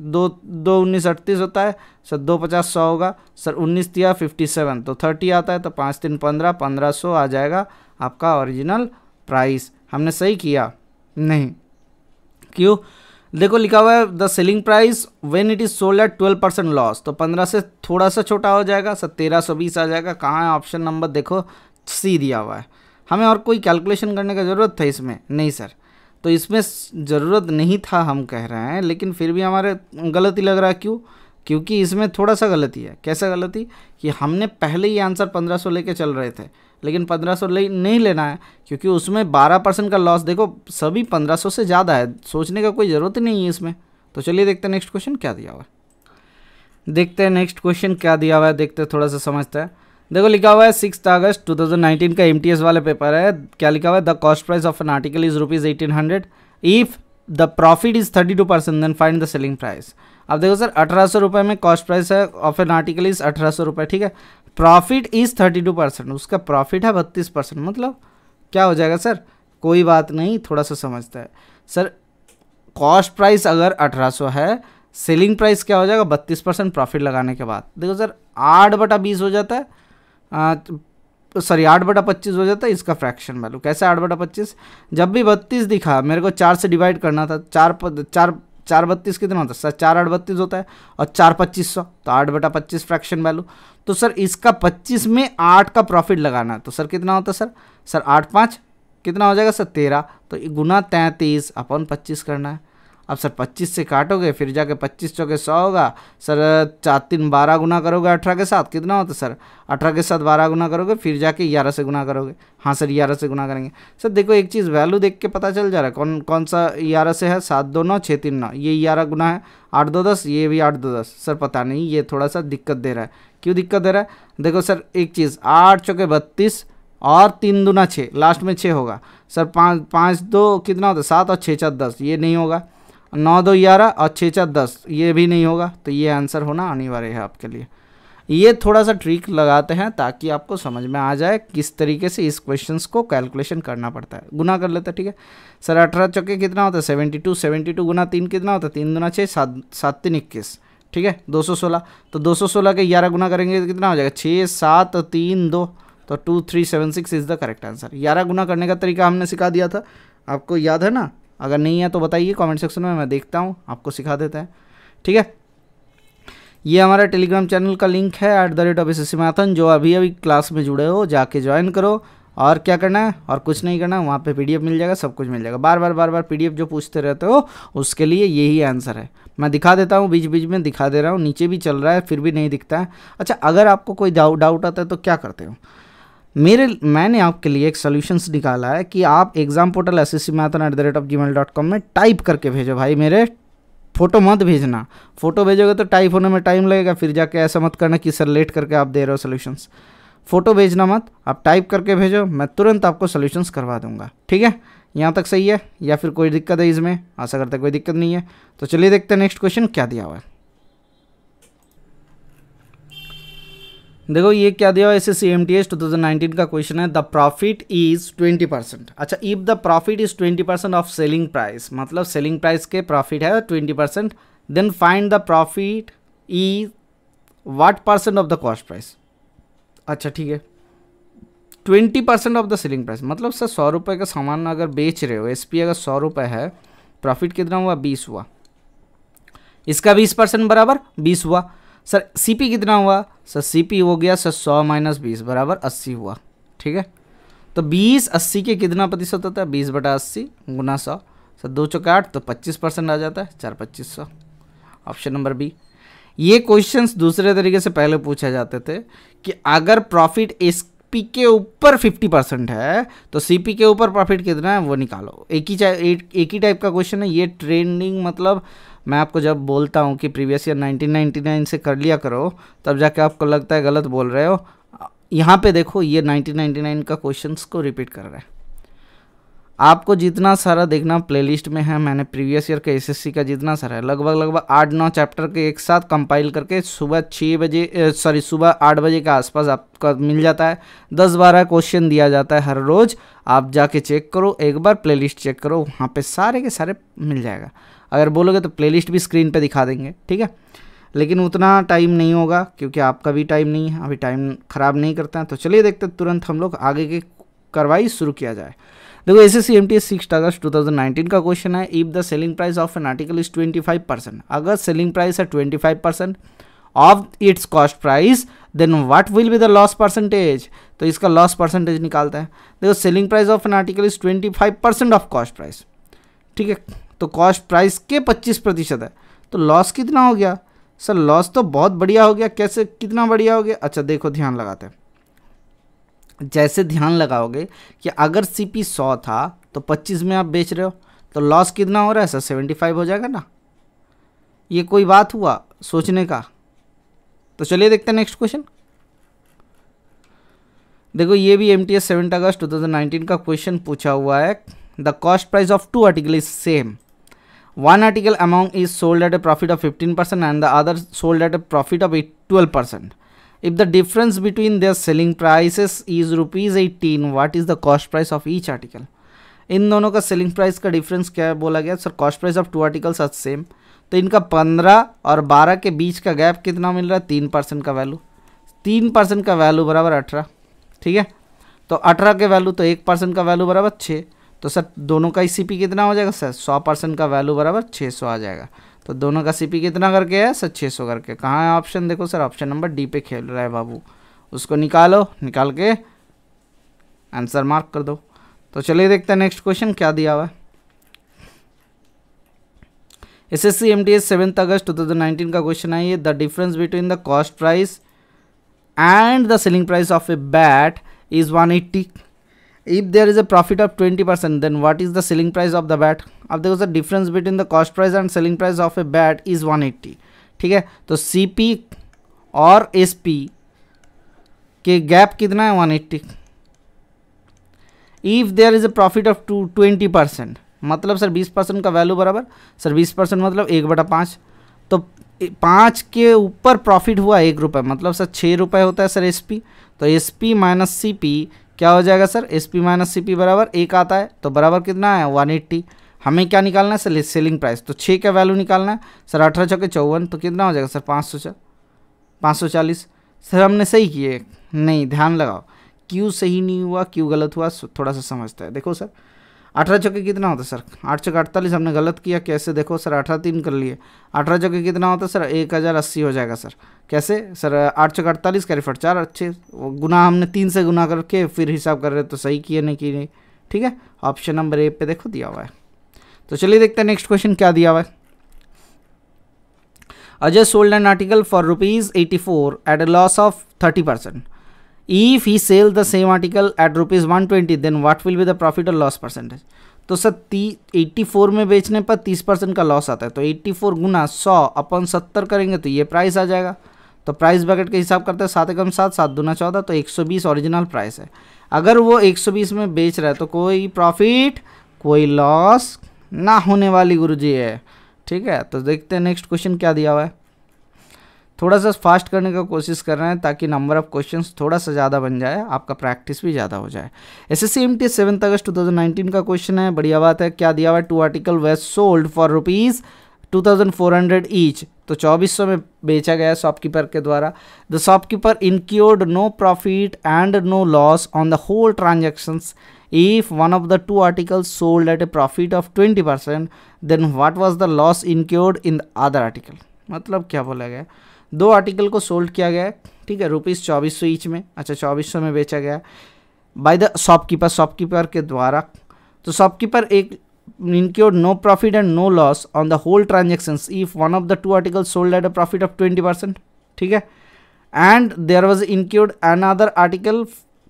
A: दो दो उन्नीस अड़तीस होता है सर दो पचास सौ होगा सर उन्नीस दिया फिफ्टी सेवन तो थर्टी आता है तो पाँच तीन पंद्रह पंद्रह सौ आ जाएगा आपका ओरिजिनल प्राइस हमने सही किया नहीं क्यों देखो लिखा हुआ है the selling price when it is sold at twelve percent loss तो पंद्रह से थोड़ा सा छोटा हो जाएगा सर तेरह सौ बीस आ जाएगा कहाँ है ऑप्शन नंबर देखो सी दिया हुआ है हमें और कोई कैलकुलेशन करने का ज़रूरत था इसमें नहीं सर तो इसमें ज़रूरत नहीं था हम कह रहे हैं लेकिन फिर भी हमारे गलती लग रहा है क्यों क्योंकि इसमें थोड़ा सा गलती है कैसा गलती कि हमने पहले ही आंसर 1500 लेके चल रहे थे लेकिन 1500 ले नहीं लेना है क्योंकि उसमें 12 परसेंट का लॉस देखो सभी 1500 से ज़्यादा है सोचने का कोई ज़रूरत ही नहीं है इसमें तो चलिए देखते हैं नेक्स्ट क्वेश्चन क्या दिया हुआ है देखते हैं नेक्स्ट क्वेश्चन क्या दिया हुआ है देखते हैं थोड़ा सा समझते हैं देखो लिखा हुआ है सिक्स अगस्त 2019 का एमटीएस वाला पेपर है क्या लिखा हुआ है the cost price of an article is rupees eighteen hundred if the profit is thirty two percent then find the selling price अब देखो सर अठारह सौ रुपये में कॉस्ट प्राइस है ऑफ एन आर्टिकल इज़ अठारह सौ रुपये ठीक है profit is thirty two percent उसका प्रॉफिट है बत्तीस परसेंट मतलब क्या हो जाएगा सर कोई बात नहीं थोड़ा सा समझता है सर कॉस्ट प्राइस अगर अठारह सौ है सेलिंग प्राइस क्या हो जाएगा बत्तीस परसेंट प्रॉफिट लगाने के बाद देखो सर आठ बटा बीस हो जाता है तो सॉरी आठ बटा पच्चीस हो जाता है इसका फ्रैक्शन वैल्यू कैसे आठ बटा पच्चीस जब भी बत्तीस दिखा मेरे को चार से डिवाइड करना था चार प, चार चार बत्तीस कितना होता है सर चार आठ बत्तीस होता है और चार पच्चीस सौ तो आठ बटा पच्चीस फ्रैक्शन वैल्यू तो सर इसका पच्चीस में आठ का प्रॉफिट लगाना है तो सर कितना होता है सर सर आठ पाँच कितना हो जाएगा सर तेरह तो गुना तैंतीस अपन पच्चीस करना है अब सर पच्चीस से काटोगे फिर जाके पच्चीस चौके सौ होगा सर चार तीन बारह गुना करोगे अठारह के साथ कितना होता सर अठारह के साथ बारह गुना करोगे फिर जाके ग्यारह से गुना करोगे हाँ सर ग्यारह से गुना करेंगे सर देखो एक चीज़ वैल्यू देख के पता चल जा रहा है कौन कौन सा ग्यारह से है सात दो नौ छः तीन नौ ये ग्यारह गुना है आठ दो दस ये भी आठ दो दस सर पता नहीं ये थोड़ा सा दिक्कत दे रहा है क्यों दिक्कत दे रहा है देखो सर एक चीज़ आठ चौके बत्तीस और तीन दुना छः लास्ट में छः होगा सर पाँच पाँच दो कितना होता है सात और छः चार दस ये नहीं होगा नौ दो ग्यारह और छः चार दस ये भी नहीं होगा तो ये आंसर होना अनिवार्य है आपके लिए ये थोड़ा सा ट्रिक लगाते हैं ताकि आपको समझ में आ जाए किस तरीके से इस क्वेश्चन को कैलकुलेशन करना पड़ता है गुना कर लेते हैं ठीक है सर अठारह चौके कितना होता है सेवेंटी टू सेवेंटी टू गुना तीन कितना होता है तीन गुना छः सात सात तीन इक्कीस ठीक है दो सौ सोलह तो दो सौ सोलह के ग्यारह गुना करेंगे तो कितना हो जाएगा छः सात तीन दो तो two three seven six is the correct answer ग्यारह गुना करने का तरीका हमने सिखा दिया था आपको याद है ना अगर नहीं है तो बताइए कमेंट सेक्शन में मैं देखता हूँ आपको सिखा देता है ठीक है ये हमारा टेलीग्राम चैनल का लिंक है at the rate of S जो अभी अभी क्लास में जुड़े हो जाके ज्वाइन करो और क्या करना है और कुछ नहीं करना है वहाँ पे पीडीएफ मिल जाएगा सब कुछ मिल जाएगा बार बार बार बार पीडीएफ जो पूछते रहते हो उसके लिए यही आंसर है मैं दिखा देता हूँ बीच बीच में दिखा दे रहा हूँ नीचे भी चल रहा है फिर भी नहीं दिखता है अच्छा अगर आपको कोई डाउट डाउट आता है तो क्या करते हो मेरे मैंने आपके लिए एक सोल्यूशंस निकाला है कि आप exam portal S S C Maithon at the rate of gmail dot com में टाइप करके भेजो भाई मेरे फ़ोटो मत भेजना फ़ोटो भेजोगे तो टाइप होने में टाइम लगेगा फिर जाके ऐसा मत करना कि सर लेट करके आप दे रहे हो सोल्यूशंस फ़ोटो भेजना मत आप टाइप करके भेजो मैं तुरंत आपको सोल्यूशंस करवा दूंगा ठीक है यहाँ तक सही है या फिर कोई दिक्कत है इसमें आशा करते कोई दिक्कत नहीं है तो चलिए देखते हैं नेक्स्ट क्वेश्चन क्या दिया हुआ है देखो ये क्या दिया हुआ S S C M T S two thousand nineteen का क्वेश्चन है the profit is twenty percent अच्छा if the profit is twenty percent of selling price मतलब सेलिंग प्राइस के प्रॉफिट है twenty percent then find the profit is what percent of the cost price अच्छा ठीक है twenty percent of the selling price मतलब sir सौ रुपये का सामान अगर बेच रहे हो एस पी अगर सौ रुपये है प्रॉफिट कितना हुआ बीस हुआ इसका बीस परसेंट बराबर बीस हुआ सर सीपी कितना हुआ सर सीपी हो गया सर सौ माइनस बीस बराबर अस्सी हुआ ठीक है तो बीस अस्सी के कितना प्रतिशत होता है बीस बटा अस्सी गुना सौ सर दो आठ तो पच्चीस परसेंट आ जाता है चार पच्चीस सौ ऑप्शन नंबर बी ये क्वेश्चंस दूसरे तरीके से पहले पूछे जाते थे कि अगर प्रॉफिट एस पी के ऊपर 50 परसेंट है तो सी पी के ऊपर प्रॉफिट कितना है वो निकालो एक ही एक ही टाइप का क्वेश्चन है ये ट्रेंडिंग मतलब मैं आपको जब बोलता हूँ कि प्रीवियस ईयर 1999 से कर लिया करो तब जाके आपको लगता है गलत बोल रहे हो यहाँ पे देखो ये 1999 का क्वेश्चंस को रिपीट कर रहा है आपको जितना सारा देखना प्लेलिस्ट में है मैंने प्रीवियस ईयर के एसएससी का जितना सारा है लगभग लगभग आठ नौ चैप्टर के एक साथ कंपाइल करके सुबह छः बजे सॉरी सुबह आठ बजे के आसपास आपका मिल जाता है दस बारह क्वेश्चन दिया जाता है हर रोज़ आप जाके चेक करो एक बार प्लेलिस्ट चेक करो वहाँ पे सारे के सारे मिल जाएगा अगर बोलोगे तो प्लेलिस्ट भी स्क्रीन पे दिखा देंगे ठीक है लेकिन उतना टाइम नहीं होगा क्योंकि आपका भी टाइम नहीं है अभी टाइम ख़राब नहीं करते हैं तो चलिए देखते तुरंत हम लोग आगे की कार्रवाई शुरू किया जाए देखो S S C M T six August two thousand nineteen का क्वेश्चन है if the selling price of an article is twenty five percent अगर सेलिंग प्राइस है twenty five percent of its cost price then what will be the loss percentage तो इसका loss percentage निकालता है देखो selling price of an article is twenty five percent of cost price ठीक है तो कॉस्ट प्राइस के पच्चीस प्रतिशत है तो लॉस कितना हो गया सर लॉस तो बहुत बढ़िया हो गया कैसे कितना बढ़िया हो गया अच्छा देखो ध्यान लगाते हैं जैसे ध्यान लगाओगे कि अगर सी पी सौ था तो पच्चीस में आप बेच रहे हो तो लॉस कितना हो रहा है सर सेवेंटी फाइव हो जाएगा ना ये कोई बात हुआ सोचने का तो चलिए देखते हैं नेक्स्ट क्वेश्चन देखो ये भी एम टी एस सेवेंटी अगस्त टू थाउजेंड नाइनटीन का क्वेश्चन पूछा हुआ है the cost price of two article is same one article among is sold at a profit of 15% and the other sold at a profit of 12%. If the difference between their selling prices is rupees 18, what is the cost price of each article? इन दोनों का selling price का difference क्या बोला गया sir cost price of two articles are same तो इनका पंद्रह और बारह के बीच का गैप कितना मिल रहा है तीन परसेंट का वैल्यू तीन परसेंट का वैल्यू बराबर अठारह ठीक है तो अठारह के वैल्यू तो एक परसेंट का वैल्यू बराबर छः तो सर दोनों का ही सी कितना हो जाएगा सर सौ परसेंट का वैल्यू बराबर छः सौ आ जाएगा तो दोनों का सी कितना करके है सर छः सौ करके कहाँ है ऑप्शन देखो सर ऑप्शन नंबर डी पे खेल रहा है बाबू उसको निकालो निकाल के आंसर मार्क कर दो तो चलिए देखते हैं नेक्स्ट क्वेश्चन क्या दिया हुआ है S S C M T S seventh अगस्त नाइनटीन का क्वेश्चन आई है the difference between the cost price and the selling price of a bat is one eighty if there is a profit of 20% then what is the selling price of the bat अब देखो sir difference between the cost price and selling price of a bat is 180 ठीक है तो C P और S P के gap कितना है 180 if there is a profit of two twenty percent मतलब सर बीस परसेंट का वैल्यू बराबर सर बीस परसेंट मतलब एक बटा पाँच तो पाँच के ऊपर प्रॉफिट हुआ एक रुपये मतलब सर छः रुपये होता है सर एस पी तो S P minus C P क्या हो जाएगा sir S P minus C P बराबर एक आता है तो बराबर कितना है वन एट्टी हमें क्या निकालना है सर सेलिंग प्राइस तो छः का वैल्यू निकालना है सर अठारह चौके चौवन तो कितना हो जाएगा सर पाँच सौ चार पाँच सौ चालीस सर हमने सही किए नहीं ध्यान लगाओ क्यों सही नहीं हुआ क्यों गलत हुआ थोड़ा सा समझता है देखो सर अठारह चौके कितना होता सर आठ चौके अड़तालीस हमने गलत किया कैसे देखो सर अठारह तीन कर लिए अठारह चौके कितना होता है सर एक हज़ार अस्सी हो जाएगा सर कैसे सर आठ चौके अड़तालीस कैरी फट चार अच्छे गुना हमने तीन से गुना करके फिर हिसाब कर रहे तो सही किए नहीं किए ठीक है ऑप्शन नंबर ए पे देखो दिया हुआ है तो चलिए देखते हैं नेक्स्ट क्वेश्चन क्या दिया हुआ है Ajay sold an article for rupees eighty four at a loss of thirty percent if he sell the same article at rupees one twenty then what will be the profit और loss percentage तो sir ती eighty four में बेचने पर तीस percent का loss आता है तो एट्टी फोर गुना सौ अपन सत्तर करेंगे तो ये प्राइस आ जाएगा तो प्राइस बकेट के हिसाब करते हैं सात एकम सात सात दुना चौदह तो एक सौ बीस ऑरिजिनल प्राइस है अगर वो एक सौ बीस में बेच रहा है तो कोई प्रॉफिट कोई लॉस ना होने वाली गुरु जी है ठीक है तो देखते हैं नेक्स्ट क्वेश्चन क्या दिया हुआ है थोड़ा सा फास्ट करने का कोशिश कर रहे हैं ताकि नंबर ऑफ क्वेश्चंस थोड़ा सा ज़्यादा बन जाए आपका प्रैक्टिस भी ज़्यादा हो जाए S S C M T अगस्त 2019 का क्वेश्चन है बढ़िया बात है क्या दिया हुआ है two article was sold for rupees 2400 each तो 2400 में बेचा गया है शॉपकीपर के द्वारा the shopkeeper incurred no profit and no loss on the whole transactions if one of the two articles sold at a profit of 20% then what was the loss incurred in the other article मतलब क्या बोला गया दो article को sold किया गया ठीक है रुपीज़ चौबीस सौ ईच में अच्छा चौबीस सौ में बेचा गया बाय द शॉपकीपर शॉपकीपर के द्वारा तो शॉपकीपर एक incur no profit and no loss on the whole transactions if one of the two article sold at a profit of twenty percent ठीक है and there was another article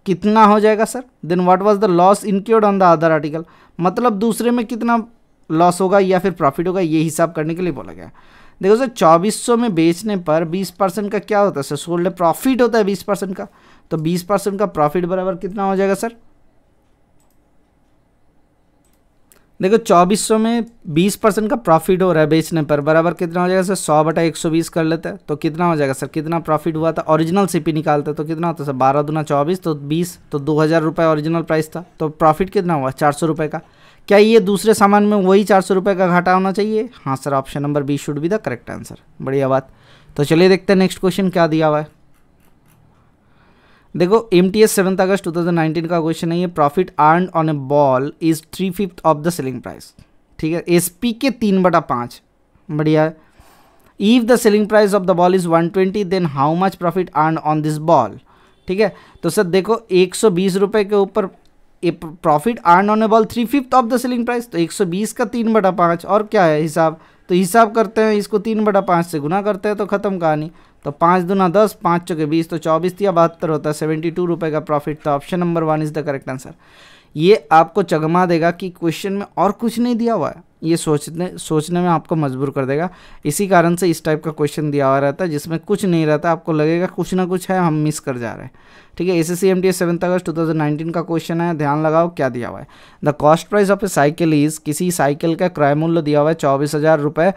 A: कितना हो जाएगा sir then what was the loss incurred on the other article मतलब दूसरे में कितना loss होगा या फिर प्रॉफिट होगा ये हिसाब करने के लिए बोला गया देखो सर चौबीस सौ में बेचने पर बीस परसेंट का क्या होता है सर सोल्ड प्रॉफिट होता है बीस परसेंट का तो बीस परसेंट का प्रॉफिट बराबर कितना हो जाएगा सर देखो चौबीस सौ में बीस परसेंट का प्रॉफिट हो रहा है बेचने पर बराबर कितना हो जाएगा सर सौ बटा एक सौ बीस कर लेते हैं तो कितना हो जाएगा सर कितना प्रॉफिट हुआ था ओरिजिनल सीपी निकालते तो कितना होता सर बारह दुना चौबीस तो बीस तो दो हज़ार रुपये ओरिजिनल प्राइस था तो प्रॉफिट कितना हुआ चार सौ रुपये का क्या ये दूसरे सामान में वही चार सौ रुपये का घाटा होना चाहिए हाँ sir option number B should be the correct answer बढ़िया बात तो चलिए देखते हैं नेक्स्ट क्वेश्चन क्या दिया हुआ है देखो एम टी एस सेवन्थ अगस्त टू थाउजेंड नाइनटीन का क्वेश्चन है ये profit earn on a ball is three fifth of the selling price ठीक है एस पी के तीन बटा पाँच बढ़िया है if the selling price of the ball is one twenty then how much profit earn on this ball ठीक है तो सर देखो एक सौ बीस रुपये के ऊपर profit earn on about three fifth of the selling price तो 120 का तीन बटा पाँच और क्या है हिसाब तो हिसाब करते हैं इसको तीन बटा पाँच से गुना करते हैं तो ख़त्म कहानी तो पाँच दुना दस पाँच चौके बीस तो चौबीस या बहत्तर होता है सेवेंटी टू रुपये का प्रॉफिट तो option number one is the correct answer ये आपको चगमा देगा कि क्वेश्चन में और कुछ नहीं दिया हुआ है ये सोचने सोचने में आपको मजबूर कर देगा इसी कारण से इस टाइप का क्वेश्चन दिया हुआ रहता है जिसमें कुछ नहीं रहता आपको लगेगा कुछ ना कुछ है हम मिस कर जा रहे हैं ठीक है S S C M T seventh अगस्त टू थाउजेंड नाइनटीन का क्वेश्चन है ध्यान लगाओ क्या दिया हुआ है the cost price of a cycle is किसी साइकिल का क्रय मूल्य दिया हुआ है चौबीस हज़ार रुपये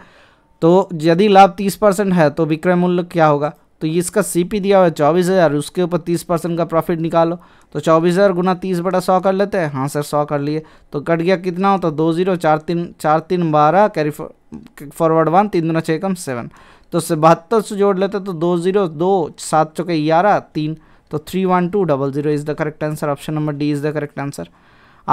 A: तो यदि लाभ तीस परसेंट है तो विक्रय मूल्य क्या होगा तो ये इसका सी पी दिया हुआ है चौबीस हज़ार उसके ऊपर तीस परसेंट का प्रॉफिट निकालो तो चौबीस हज़ार गुना तीस बटा सौ कर लेते हैं हाँ सर सौ कर लिए तो कट गया कितना होता दो जीरो चार तीन चार तीन बारह कैरी फॉरवर्ड वन तीन दोनों छः कम सेवन तो उससे बहत्तर से जोड़ लेते तो दो जीरो दो सात चौके ग्यारह तीन तो three one two double zero is the correct answer option number D is the correct answer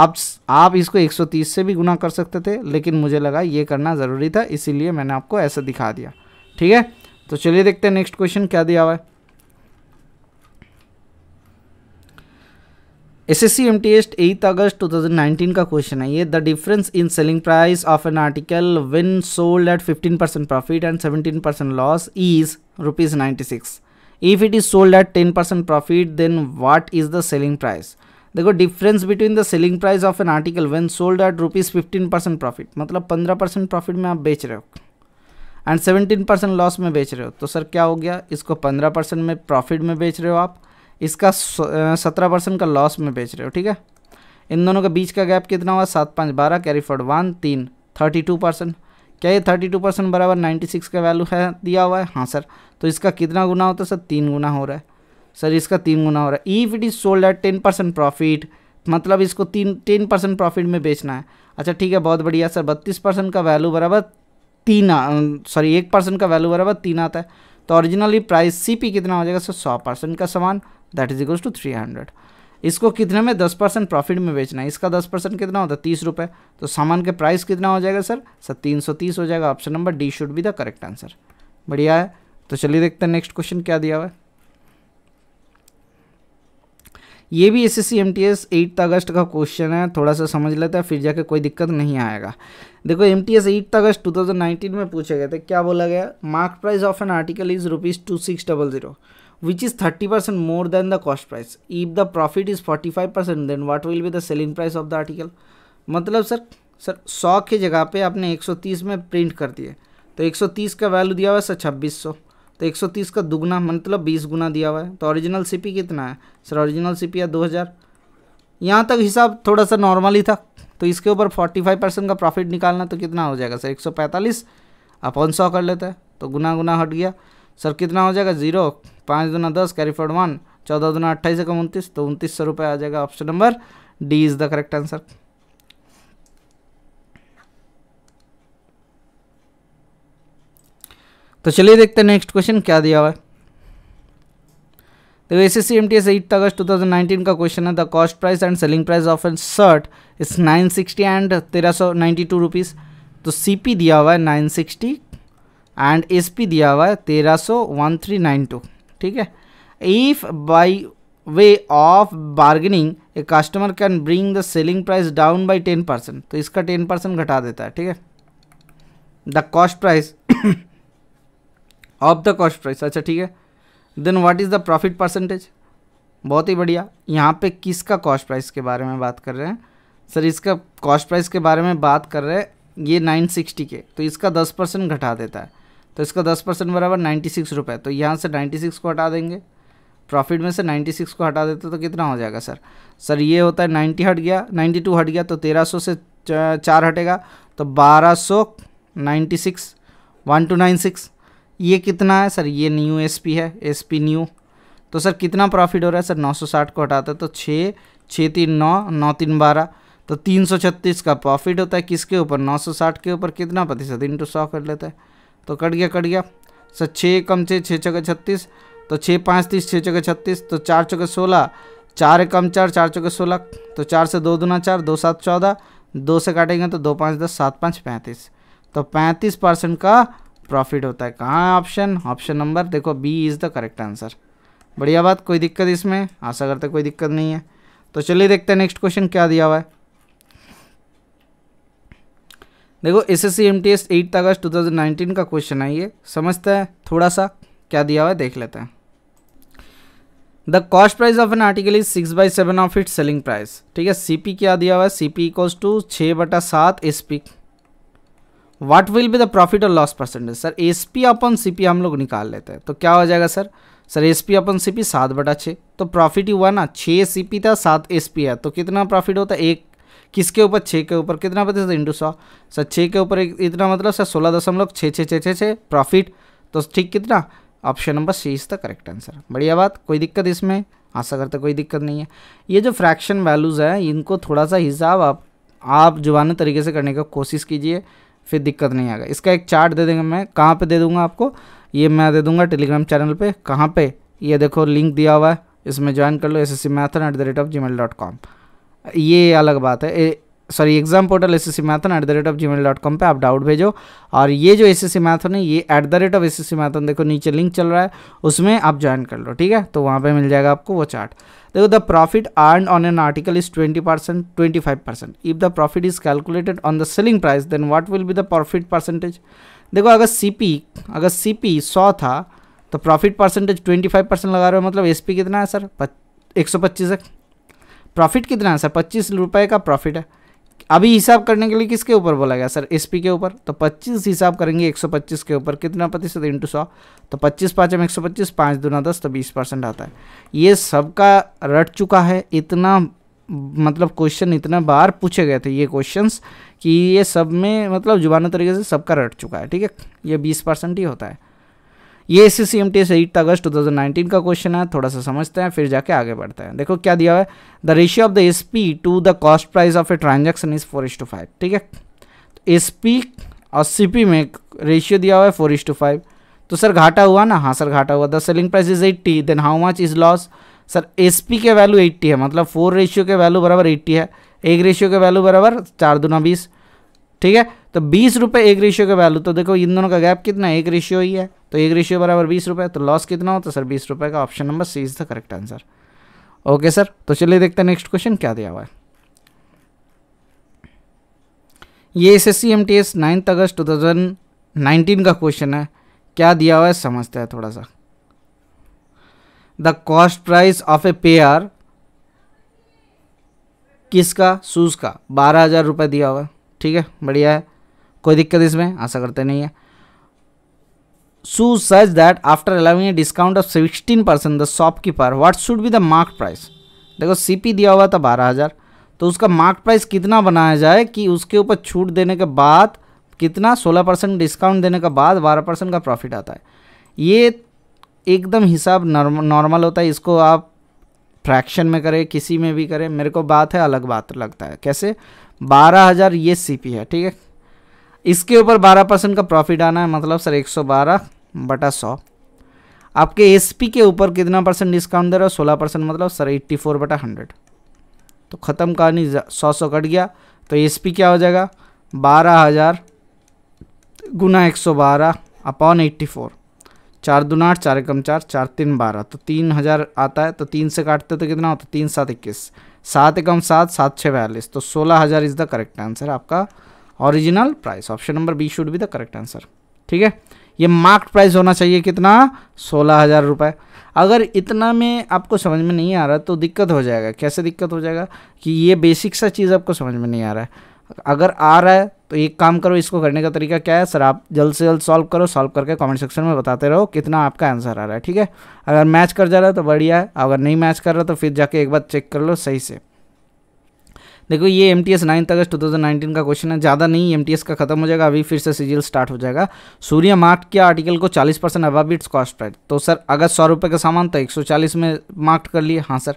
A: आप आप इसको 130 से भी गुना कर सकते थे लेकिन मुझे लगा ये करना ज़रूरी था इसीलिए मैंने आपको ऐसा दिखा दिया ठीक है तो चलिए देखते हैं नेक्स्ट क्वेश्चन क्या दिया हुआ है S S C M T एस्ट एट अगस्त टू थाउजेंड नाइनटीन का क्वेश्चन है ये the difference in selling price of an article when sold at fifteen percent profit and seventeen percent loss is rupees ninety six if it is sold at ten percent profit then what is the selling price देखो difference between the selling price of an article when sold at rupees fifteen percent profit मतलब पंद्रह percent profit में आप बेच रहे हो and seventeen percent loss में बेच रहे हो तो सर क्या हो गया इसको पंद्रह परसेंट में प्रॉफिट में बेच रहे हो आप इसका सत्रह परसेंट का लॉस में बेच रहे हो ठीक है इन दोनों के बीच का गैप कितना हुआ सात पाँच बारह कैरी फॉर्ड वन तीन थर्टी टू परसेंट क्या ये थर्टी टू परसेंट बराबर नाइन्टी सिक्स का वैल्यू है दिया हुआ है हाँ सर तो इसका कितना गुना होता है सर तीन गुना हो रहा है सर इसका तीन गुना हो रहा है if it is sold at ten percent profit मतलब इसको तीन टेन परसेंट प्रॉफिट में बेचना है अच्छा ठीक है बहुत बढ़िया सर बत्तीस परसेंट का वैल्यू बराबर तीन सॉरी एक परसेंट का वैल्यू बराबर तीन आता है तो ओरिजिनली प्राइस सी पी कितना हो जाएगा सर सौ परसेंट का सामान that is equal to three hundred इसको कितने में दस परसेंट प्रॉफिट में बेचना है इसका दस परसेंट कितना होता है तीस रुपये तो सामान के प्राइस कितना हो जाएगा सर सर तीन सौ तीस हो जाएगा option number D should be the correct answer बढ़िया है तो चलिए देखते हैं नेक्स्ट क्वेश्चन क्या दिया हुआ है ये भी S S C M T S eight अगस्त का क्वेश्चन है थोड़ा सा समझ लेते हैं फिर जाके कोई दिक्कत नहीं आएगा देखो एम टी एस एट अगस्त टू थाउजेंड नाइनटीन में पूछे गए थे क्या बोला गया mark price of an article is rupees two six double zero which is thirty percent more than the cost price if the profit is forty five percent then what will be the selling price of the article मतलब sir sir सौ की जगह पे आपने एक सौ तीस में प्रिंट कर दिए तो एक सौ तीस का वैल्यू दिया हुआ सर छब्बीस सौ तो 130 का दुगना मतलब 20 गुना दिया हुआ है तो ओरिजिनल सीपी कितना है सर ओरिजिनल सीपी है 2000 यहाँ तक हिसाब थोड़ा सा नॉर्मल ही था तो इसके ऊपर 45 परसेंट का प्रॉफिट निकालना तो कितना हो जाएगा सर 145 अपन सौ कर लेते हैं तो गुना गुना हट गया सर कितना हो जाएगा जीरो पाँच दुना दस कैरी वन चौदह दुना अट्ठाईस कम उनतीस तो उनतीस सौ रुपये आ जाएगा option number D is the correct answer तो चलिए देखते हैं नेक्स्ट क्वेश्चन क्या दिया हुआ है तो S S C M T S eight अगस्त टू थाउजेंड नाइनटीन का क्वेश्चन है the cost price and selling price of an shirt is nine sixty and तेरह सौ नाइन्टी टू रुपीज़ तो सी पी दिया हुआ है nine sixty and S P दिया हुआ है तेरह सौ वन थ्री नाइन टू ठीक है if by way of bargaining a customer can bring the selling price down by ten percent तो इसका टेन परसेंट घटा देता है ठीक है the cost price of the cost price अच्छा ठीक है then what is the profit percentage बहुत ही बढ़िया यहाँ पे किसका कॉस्ट प्राइस के बारे में बात कर रहे हैं सर इसका कॉस्ट प्राइस के बारे में बात कर रहे हैं ये नाइन सिक्सटी के तो इसका दस परसेंट घटा देता है तो इसका दस परसेंट बराबर नाइन्टी सिक्स रुपये तो यहाँ से नाइन्टी सिक्स को हटा देंगे प्रॉफिट में से नाइन्टी सिक्स को हटा देते तो कितना हो जाएगा सर सर ये होता है नाइन्टी हट गया नाइन्टी टू हट गया तो तेरह सौ से चार हटेगा तो बारह सौ ninety six one two nine six ये कितना है सर ये न्यू एसपी है एसपी न्यू तो सर कितना प्रॉफिट हो रहा है सर 960 को हटाते तो छः छः तीन नौ नौ तीन बारह तो 336 का प्रॉफिट होता है किसके ऊपर 960 के ऊपर कितना प्रतिशत इंटू सौ कर लेते हैं तो कट गया कट गया सर छः कम छः छः चौके छत्तीस तो छः पाँच तीस छः चौके छत्तीस तो चार चौके सोलह चार कम चार चार चौके सोलह तो चार से दो दुना चार दो सात चौदह दो से काटेंगे तो दो पाँच दस सात पाँच पैंतीस तो पैंतीस परसेंट का प्रॉफिट होता है कहाँ ऑप्शन ऑप्शन नंबर देखो B is the correct answer बढ़िया बात कोई दिक्कत इसमें आशा करते कोई दिक्कत नहीं है तो चलिए देखते हैं नेक्स्ट क्वेश्चन क्या दिया हुआ है देखो S S C M T S eight अगस्त 2019 का क्वेश्चन है ये समझते हैं थोड़ा सा क्या दिया हुआ है देख लेते हैं the cost price of an article is six by seven of it selling price ठीक है सी पी क्या दिया हुआ है सी पी इक्वल्स टू छः बटा सात S P what will be the profit और loss percentage sir S P अपन सी पी हम लोग निकाल लेते हैं तो क्या हो जाएगा सर सर एस पी अपन सी पी सात बटा छः तो प्रॉफिट ही हुआ ना छः सी पी था सात एस पी है तो कितना प्रॉफिट होता है एक किसके ऊपर छः के ऊपर कितना बताया सर इंटू सौ सर छः के ऊपर इतना मतलब सर सोलह दशमलव छः छः छः छः छः प्रॉफिट तो ठीक कितना option number C is the correct answer बढ़िया बात कोई दिक्कत इसमें आशा करते कोई दिक्कत नहीं है ये जो फ्रैक्शन वैल्यूज़ हैं इनको थोड़ा सा हिसाब आप आप जुबानी तरीके से करने का कोशिश कीजिए फिर दिक्कत नहीं आएगा इसका एक चार्ट दे देंगे मैं कहाँ पे दे दूँगा आपको ये मैं दे दूँगा टेलीग्राम चैनल पे कहाँ पे ये देखो लिंक दिया हुआ है इसमें ज्वाइन कर लो S S C Maithon at the rate of gmail dot com ये अलग बात है sorry exam portal S S C Maithon at the rate of gmail dot com पर आप डाउट भेजो और ये जो एस एस सी मैथन है ये at the rate of S S C Maithan देखो नीचे लिंक चल रहा है उसमें आप ज्वाइन कर लो ठीक है तो वहाँ पर मिल जाएगा आपको वो चार्ट देखो the profit earn on an article is twenty percent twenty five percent if the profit is calculated on the selling price then what will be the profit percentage देखो अगर सी अगर सी सौ था तो profit percentage twenty five percent लगा रहे हो मतलब एस कितना है सर एक सौ पच्चीस है प्रॉफिट कितना है सर पच्चीस रुपये का प्रॉफिट है अभी हिसाब करने के लिए किसके ऊपर बोला गया सर एसपी के ऊपर तो 25 हिसाब करेंगे 125 के ऊपर कितना प्रतिशत इंटू सौ तो 25 पाँच सौ 125 पाँच दूना दस तो 20 परसेंट आता है ये सबका रट चुका है इतना मतलब क्वेश्चन इतना बार पूछे गए थे ये क्वेश्चंस कि ये सब में मतलब जुबानी तरीके से सबका रट चुका है ठीक है ये बीस परसेंट ही होता है ये S C M T S eight अगस्त टू थाउजेंड नाइनटीन का क्वेश्चन है थोड़ा सा समझते हैं फिर जाके आगे बढ़ते हैं देखो क्या दिया हुआ है the ratio of the S P to the cost price of a transaction is four is to five ठीक है एस तो पी और सी पी में रेशियो दिया हुआ है फोर इज टू फाइव तो सर घाटा हुआ ना हाँ सर घाटा हुआ the selling price is eighty then how much is loss sir S P के वैल्यू एट्टी है मतलब फोर रेशियो के वैल्यू बराबर एट्टी है एक रेशियो के वैल्यू बराबर चार दुना बीस ठीक है तो बीस रुपये एक रेशियो का वैल्यू तो देखो इन दोनों का गैप कितना एक रेशियो ही है तो एक रेशियो बराबर बीस रुपये तो लॉस कितना होता तो सर बीस रुपये का option number C is the correct answer okay sir तो चलिए देखते हैं नेक्स्ट क्वेश्चन क्या दिया हुआ है ये S S C M T S ninth अगस्त टू थाउजेंड नाइनटीन का क्वेश्चन है क्या दिया हुआ है समझते हैं थोड़ा सा the cost price of a pair किसका शूज़ का बारह हज़ार रुपये दिया हुआ है ठीक है बढ़िया है कोई दिक्कत इसमें आशा करते नहीं है so such that after allowing a discount of sixteen percent the shopkeeper what should be the mark price देखो सीपी दिया हुआ था बारह हज़ार तो उसका मार्क प्राइस कितना बनाया जाए कि उसके ऊपर छूट देने के बाद कितना सोलह परसेंट डिस्काउंट देने के बाद बारह परसेंट का प्रॉफिट आता है ये एकदम हिसाब नॉर्मल होता है इसको आप फ्रैक्शन में करें किसी में भी करें मेरे को बात है अलग बात लगता है कैसे बारह हज़ार ये सी है ठीक है इसके ऊपर बारह परसेंट का प्रॉफिट आना है मतलब सर एक सौ बारह बटा सौ आपके एस के ऊपर कितना परसेंट डिस्काउंट दे रहा हो सोलह परसेंट मतलब सर एट्टी फोर बटा हंड्रेड तो ख़त्म कहानी सौ सौ कट गया तो एस क्या हो जाएगा बारह हज़ार गुना एक सौ बारह अपॉन एट्टी फोर चार दून आठ चार एकम चार चार तीन बारह तो तीन हज़ार आता है तो तीन से काटते तो कितना होता है तीन सात इक्कीस सात एकम सात सात छः बयालीस तो सोलह हज़ार इज़ द करेक्ट आंसर आपका original price option number B should be the correct answer ठीक है ये मार्क्ड प्राइस होना चाहिए कितना सोलह हज़ार रुपये अगर इतना में आपको समझ में नहीं आ रहा तो दिक्कत हो जाएगा कैसे दिक्कत हो जाएगा कि ये बेसिक सा चीज़ आपको समझ में नहीं आ रहा है अगर आ रहा है तो एक काम करो इसको करने का तरीका क्या है सर आप जल्द से जल्द सॉल्व करो सॉल्व करके कमेंट सेक्शन में बताते रहो कितना आपका आंसर आ रहा है ठीक है अगर मैच कर जा रहा है तो बढ़िया है अगर नहीं मैच कर रहा तो फिर जाके एक बार चेक कर लो सही से देखो ये एम टी एस नाइन्थ अगस्त टू थाउजेंड नाइनटीन का क्वेश्चन है ज़्यादा नहीं एम टी एस का खत्म हो जाएगा अभी फिर से सीजियल स्टार्ट हो जाएगा सूर्य मार्क्ट के आर्टिकल को चालीस परसेंट अबाबिट्स कॉस्ट प्राइस तो सर अगर सौ रुपये का सामान तो एक सौ चालीस में मार्क्ट कर लिए हाँ sir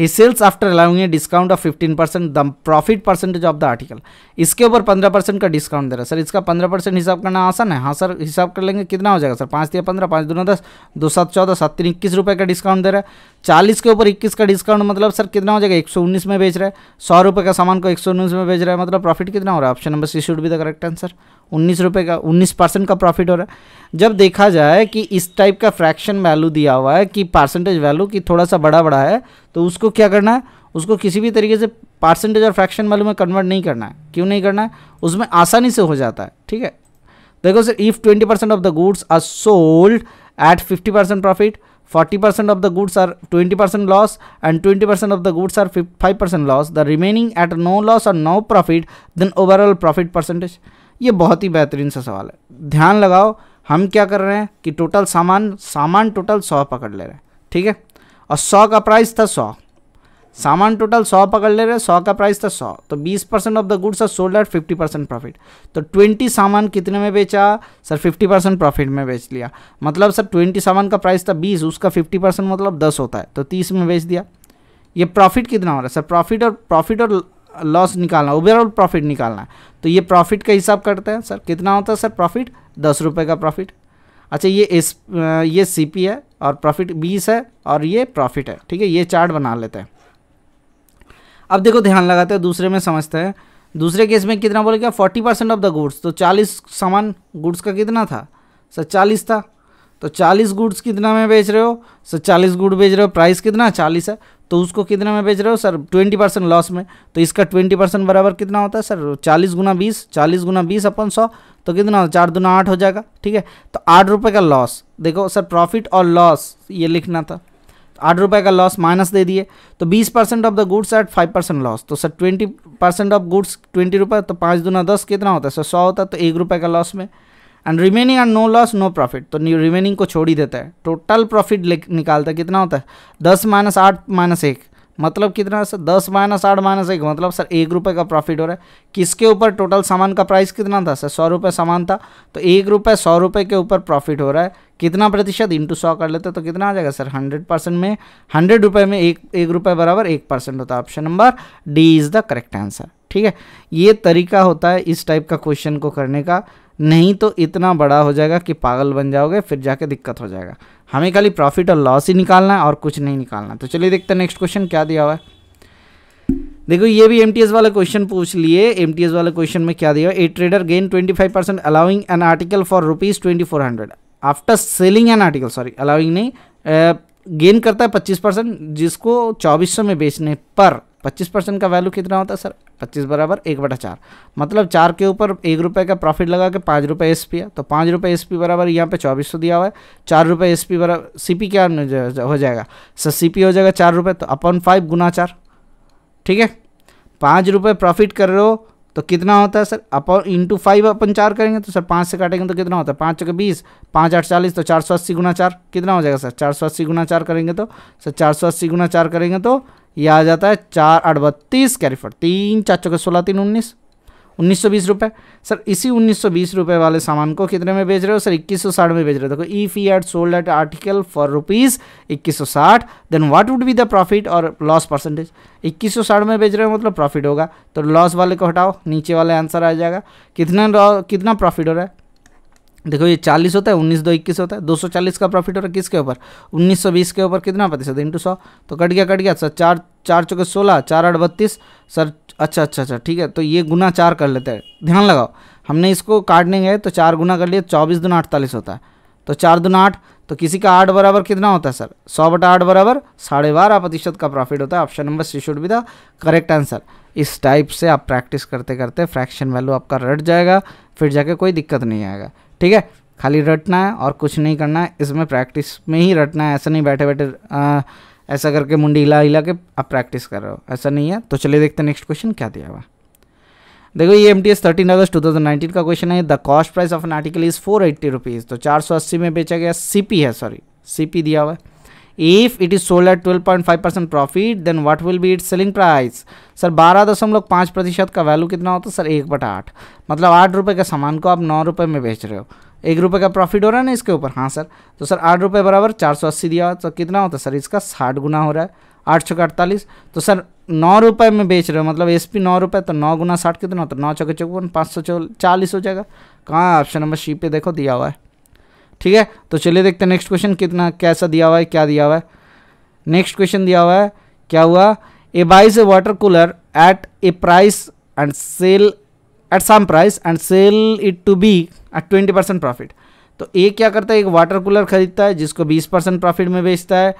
A: he sells after allowing a discount of fifteen percent the profit percentage of the article इसके ऊपर पंद्रह परसेंट का डिस्काउंट दे रहा है सर इसका पंद्रह परसेंट हिसाब करना आसान है हाँ सर हिसाब कर लेंगे कितना हो जाएगा सर पाँच दिया पंद्रह पाँच दोनों दस दो सात चौदह सात तीन इक्कीस रुपये का डिस्काउंट दे रहा है चालीस के ऊपर इक्कीस का डिस्काउंट मतलब सर कितना हो जाएगा एक सौ उन्नीस में बेच रहा है सौ रुपये का सामान को एक सौ उन्नीस में बेच रहा है मतलब प्रॉफिट कितना हो रहा है option number C should be the correct answer उन्नीस रुपये का उन्नीस परसेंट का प्रॉफिट हो रहा है जब देखा जाए कि इस टाइप का फ्रैक्शन वैल्यू दिया हुआ है कि परसेंटेज वैल्यू कि थोड़ा सा बड़ा बड़ा है तो उसको क्या करना है उसको किसी भी तरीके से परसेंटेज और फ्रैक्शन वैल्यू में कन्वर्ट नहीं करना है क्यों नहीं करना है उसमें आसानी से हो जाता है ठीक है देखो sir if twenty percent of the goods are sold at fifty percent profit forty percent of the goods are twenty percent loss and twenty percent of the goods are five percent loss the remaining at no loss और no profit then overall profit percentage ये बहुत ही बेहतरीन सा सवाल है ध्यान लगाओ हम क्या कर रहे हैं कि टोटल सामान सामान टोटल सौ पकड़ ले रहे हैं ठीक है और सौ का प्राइस था सौ सामान टोटल सौ पकड़ ले रहे हैं सौ का प्राइस था सौ तो बीस percent of the goods are sold at fifty percent profit तो ट्वेंटी सामान कितने में बेचा सर फिफ्टी परसेंट प्रॉफिट में बेच लिया मतलब सर ट्वेंटी सामान का प्राइस था बीस उसका फिफ्टी परसेंट मतलब दस होता है तो तीस में बेच दिया ये प्रॉफिट कितना हो रहा है सर प्रॉफिट और प्रॉफिट और लॉस निकालना ओवरऑल प्रॉफिट निकालना है तो ये प्रॉफिट का हिसाब करते हैं सर कितना होता है सर प्रॉफिट दस रुपये का प्रॉफिट अच्छा ये एस ये सी है और प्रॉफिट बीस है और ये प्रॉफिट है ठीक है ये चार्ट बना लेते हैं अब देखो ध्यान लगाते हैं दूसरे में समझते हैं दूसरे केस में कितना बोले क्या forty percent of the goods तो चालीस सामान गुड्स का कितना था सर चालीस था तो चालीस गुड्स कितना में बेच रहे हो सर चालीस गुड बेच रहे हो प्राइस कितना चालीस है तो उसको कितने में बेच रहे हो सर ट्वेंटी परसेंट लॉस में तो इसका ट्वेंटी परसेंट बराबर कितना होता है सर चालीस गुना बीस चालीस गुना बीस अपन सौ तो कितना है चार दुना आठ हो जाएगा ठीक है तो आठ रुपये का लॉस देखो सर प्रॉफिट और लॉस ये लिखना था आठ रुपये का लॉस माइनस दे दिए तो बीस percent of the goods at five percent loss तो sir twenty percent of goods twenty रुपये तो पाँच दुना दस कितना होता है सर सौ होता है तो एक रुपये का लॉस में and remaining and no loss no profit तो रिमेनिंग को छोड़ ही देता है टोटल प्रॉफिट निकालता है कितना होता है दस माइनस आठ माइनस एक मतलब कितना सर दस माइनस आठ माइनस एक मतलब सर एक रुपये का प्रॉफिट हो रहा है किसके ऊपर टोटल सामान का प्राइस कितना था सर सौ रुपये सामान था तो एक रुपये सौ रुपये के ऊपर प्रॉफिट हो रहा है कितना प्रतिशत इंटू सौ कर लेते तो कितना आ जाएगा सर हंड्रेड परसेंट में हंड्रेड रुपये में एक एक रुपये बराबर एक परसेंट होता है option number D is the correct answer ठीक है ये तरीका होता है इस टाइप का क्वेश्चन को करने का नहीं तो इतना बड़ा हो जाएगा कि पागल बन जाओगे फिर जाके दिक्कत हो जाएगा हमें खाली प्रॉफिट और लॉस ही निकालना है और कुछ नहीं निकालना तो चलिए देखते हैं नेक्स्ट क्वेश्चन क्या दिया हुआ है देखो ये भी एम वाला क्वेश्चन पूछ लिए एम वाले क्वेश्चन में क्या दिया a trader gain five percent allowing an article for rupees twenty four hundred after selling an article sorry allowing नहीं गेन करता है पच्चीस परसेंट जिसको चौबीस सौ में बेचने पर पच्चीस परसेंट का वैल्यू कितना होता है सर पच्चीस बराबर एक बटा चार मतलब चार के ऊपर एक रुपये का प्रॉफिट लगा के पाँच रुपये एस पी है तो पाँच रुपये एस पी बराबर यहाँ पे चौबीस सौ दिया हुआ है चार रुपये एस पी बराबर सी पी क्या हो जाएगा सर सी पी हो जाएगा चार रुपये तो अपन फाइव गुना चार ठीक है पाँच रुपये प्रॉफिट कर रहे हो तो कितना होता है सर अपन इंटू फाइव अपन चार करेंगे तो सर पाँच से काटेंगे तो कितना होता है पाँच के बीस पाँच आठ चालीस तो चार सौ अस्सी गुना चार कितना हो जाएगा सर चार सौ अस्सी गुना चार करेंगे तो सर चार सौ अस्सी गुना चार करेंगे तो ये आ जाता है चार आठ बत्तीस कैरी फोर तीन चार चौके सोलह तीन उन्नीस उन्नीस सौ बीस रुपये सर इसी उन्नीस सौ बीस रुपये वाले सामान को कितने में बेच रहे हो सर इक्कीस सौ साठ में बेच रहे हो देखो if he at sold at article for rupees इक्कीस सौ साठ then what would be the profit और लॉस परसेंटेज इक्कीस सौ साठ में बेच रहे हो मतलब प्रॉफिट होगा तो लॉस वाले को हटाओ नीचे वाले आंसर आ जाएगा कितना कितना प्रॉफिट हो रहा है देखो ये चालीस होता है उन्नीस दो इक्कीस होता है दो सौ चालीस का प्रॉफिट हो रहा है किसके ऊपर उन्नीस सौ बीस के ऊपर कितना प्रतिशत इंटू सौ तो कट गया कट गया सर चार चार चौके सोलह चार आठ बत्तीस सर अच्छा अच्छा अच्छा ठीक है तो ये गुना चार कर लेते हैं ध्यान लगाओ हमने इसको काटने गए तो चार गुना कर लिया चौबीस दुना अड़तालीस होता है तो चार दुना आठ तो किसी का आठ बराबर कितना होता है सर सौ बटा आठ बराबर साढ़े बारह प्रतिशत का प्रॉफिट होता है option number C should be the correct answer इस टाइप से आप प्रैक्टिस करते करते फ्रैक्शन वैल्यू आपका रट जाएगा फिर जाके कोई दिक्कत नहीं आएगा ठीक है खाली रटना है और कुछ नहीं करना है इसमें प्रैक्टिस में ही रटना है ऐसा नहीं बैठे बैठे आ, ऐसा करके मुंडी हिला हिला के आप प्रैक्टिस कर रहे हो ऐसा नहीं है तो चलिए देखते हैं नेक्स्ट क्वेश्चन क्या दिया हुआ देखो ये एम टी एस थर्टीन अगस्त टू थाउजेंड नाइनटीन का क्वेश्चन है the cost price of an article is four eighty rupees तो चार सौ अस्सी में बेचा गया सी पी है सॉरी सी पी दिया हुआ है if it is sold at twelve point five percent profit then what will be its selling price sir बारह दशमलव पाँच प्रतिशत का वैल्यू कितना होता है सर एक बटा आठ मतलब आठ रुपये के सामान को आप नौ रुपये में बेच रहे हो एक रुपये का प्रॉफिट हो रहा है ना इसके ऊपर हाँ सर तो सर आठ रुपये बराबर चार सौ अस्सी दिया तो कितना होता है सर इसका साठ गुना हो रहा है आठ छः अड़तालीस तो सर नौ रुपये में बेच रहे हो मतलब एस पी नौ रुपये तो नौ गुना साठ कितना होता है नौ चौके चौवन पाँच सौ चालीस हो जाएगा कहाँ ऑप्शन नंबर सी पे देखो दिया हुआ है ठीक है तो चलिए देखते हैं नेक्स्ट क्वेश्चन कितना कैसा दिया हुआ है क्या दिया हुआ है नेक्स्ट क्वेश्चन दिया हुआ है क्या हुआ a buys a water cooler at a price and sell at some price and sell it to B at twenty percent profit तो ए क्या करता है एक वाटर कूलर खरीदता है जिसको बीस परसेंट प्रॉफिट में बेचता है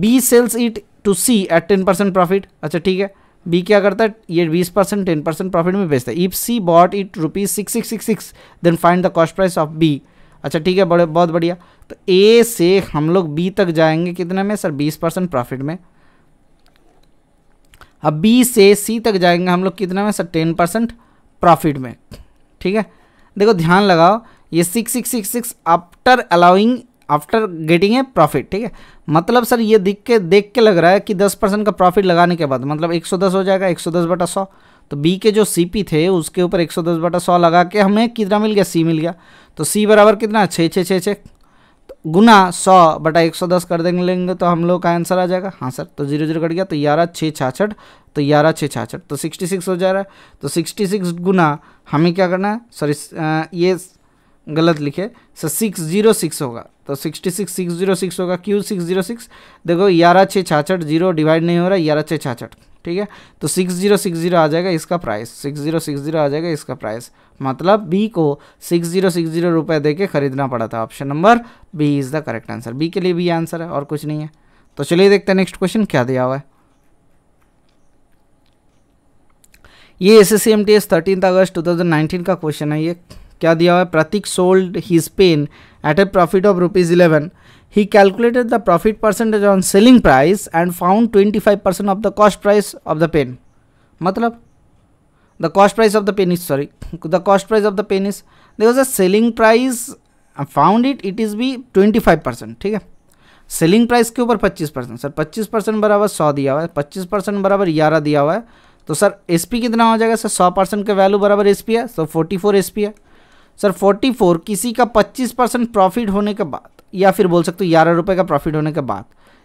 A: B sells it to C at ten percent profit अच्छा ठीक है बी क्या करता है ये बीस परसेंट टेन परसेंट प्रॉफिट में बेचता है if C bought it rupees six six six six then find the cost price of B अच्छा ठीक है बड़े बहुत बढ़िया तो ए से हम लोग बी तक जाएंगे कितने में सर बीस परसेंट प्रॉफिट में अब बी से सी तक जाएंगे हम लोग कितने में सर टेन परसेंट प्रॉफिट में ठीक है देखो ध्यान लगाओ ये six six six six after allowing after getting a profit ठीक है मतलब सर ये दिख के देख के लग रहा है कि दस परसेंट का प्रॉफिट लगाने के बाद मतलब एक सौ दस हो जाएगा एक सौ दस बटा सौ तो बी के जो सी पी थे उसके ऊपर एक सौ दस बटा सौ लगा के हमें कितना मिल गया सी मिल गया तो सी बराबर कितना छः छः छः छः तो गुना सौ बटा एक सौ दस कर देंगे लेंगे तो हम लोग का आंसर आ जाएगा हाँ सर तो जीरो जीरो कट गया तो ग्यारह छः छाछठ तो ग्यारह छः छाछठ तो सिक्सटी सिक्स हो जा रहा है तो सिक्सटी सिक्स गुना हमें क्या करना है सॉरी ये गलत लिखे सर सिक्स जीरो सिक्स होगा तो sixty six six zero six होगा क्यू सिक्स जीरो सिक्स देखो ग्यारह छः छाछठ जीरो डिवाइड नहीं हो रहा ग्यारह छः छाछठ ठीक है तो सिक्स जीरो सिक्स जीरो आ जाएगा इसका price six zero six zero आ जाएगा इसका प्राइस मतलब बी को सिक्स जीरो सिक्स जीरो रुपये दे के खरीदना पड़ा था option number B is the correct answer B के लिए भी आंसर है और कुछ नहीं है तो चलिए देखते हैं नेक्स्ट क्वेश्चन क्या दिया हुआ है ये S S C M T S thirteen अगस्त टू थाउजेंड नाइनटीन का क्वेश्चन है ये क्या दिया हुआ है Prateek sold he pen at a profit of rupees eleven he calculated the profit percentage on selling price and found twenty five percent of the cost price of the pen मतलब the cost price of the pen is sorry the cost price of the pen is देखो sir uh selling price found it it is be twenty five percent ठीक है selling price के ऊपर पच्चीस percent sir पच्चीस percent बराबर सौ दिया हुआ है पच्चीस परसेंट बराबर ग्यारह दिया हुआ है तो सर एस पी कितना हो जाएगा सर सौ परसेंट का वैल्यू बराबर एस पी है so forty four S P है सर 44 किसी का 25 परसेंट प्रॉफिट होने के बाद या फिर बोल सकते हो ग्यारह रुपये का प्रॉफिट होने के बाद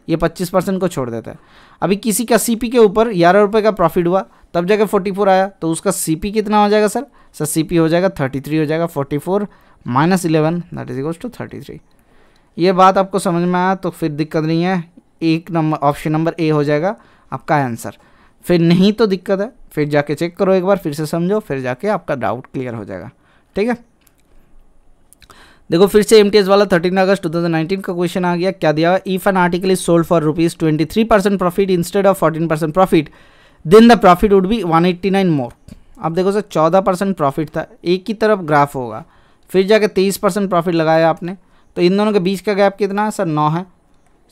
A: ये 25 परसेंट को छोड़ देता है अभी किसी का सी के ऊपर ग्यारह रुपये का प्रॉफिट हुआ तब जाके 44 आया तो उसका सी कितना हो जाएगा सर सर सी हो जाएगा 33 हो जाएगा 44 minus eleven that is equals to thirty three ये बात आपको समझ में आया तो फिर दिक्कत नहीं है एक नंबर ऑप्शन नंबर ए हो जाएगा आपका आंसर फिर नहीं तो दिक्कत है फिर जाके चेक करो एक बार फिर से समझो फिर जाके आपका डाउट क्लियर हो जाएगा ठीक है देखो फिर से एमटीएस वाला 13 अगस्त 2019 का क्वेश्चन आ गया क्या दिया if an article is sold for rupees twenty three percent profit instead of fourteen percent profit then the profit would be one eighty nine more अब देखो सर चौदह परसेंट प्रॉफिट था एक ही तरफ ग्राफ होगा फिर जाके तेईस परसेंट प्रॉफिट लगाया आपने तो इन दोनों के बीच का गैप कितना है सर नौ है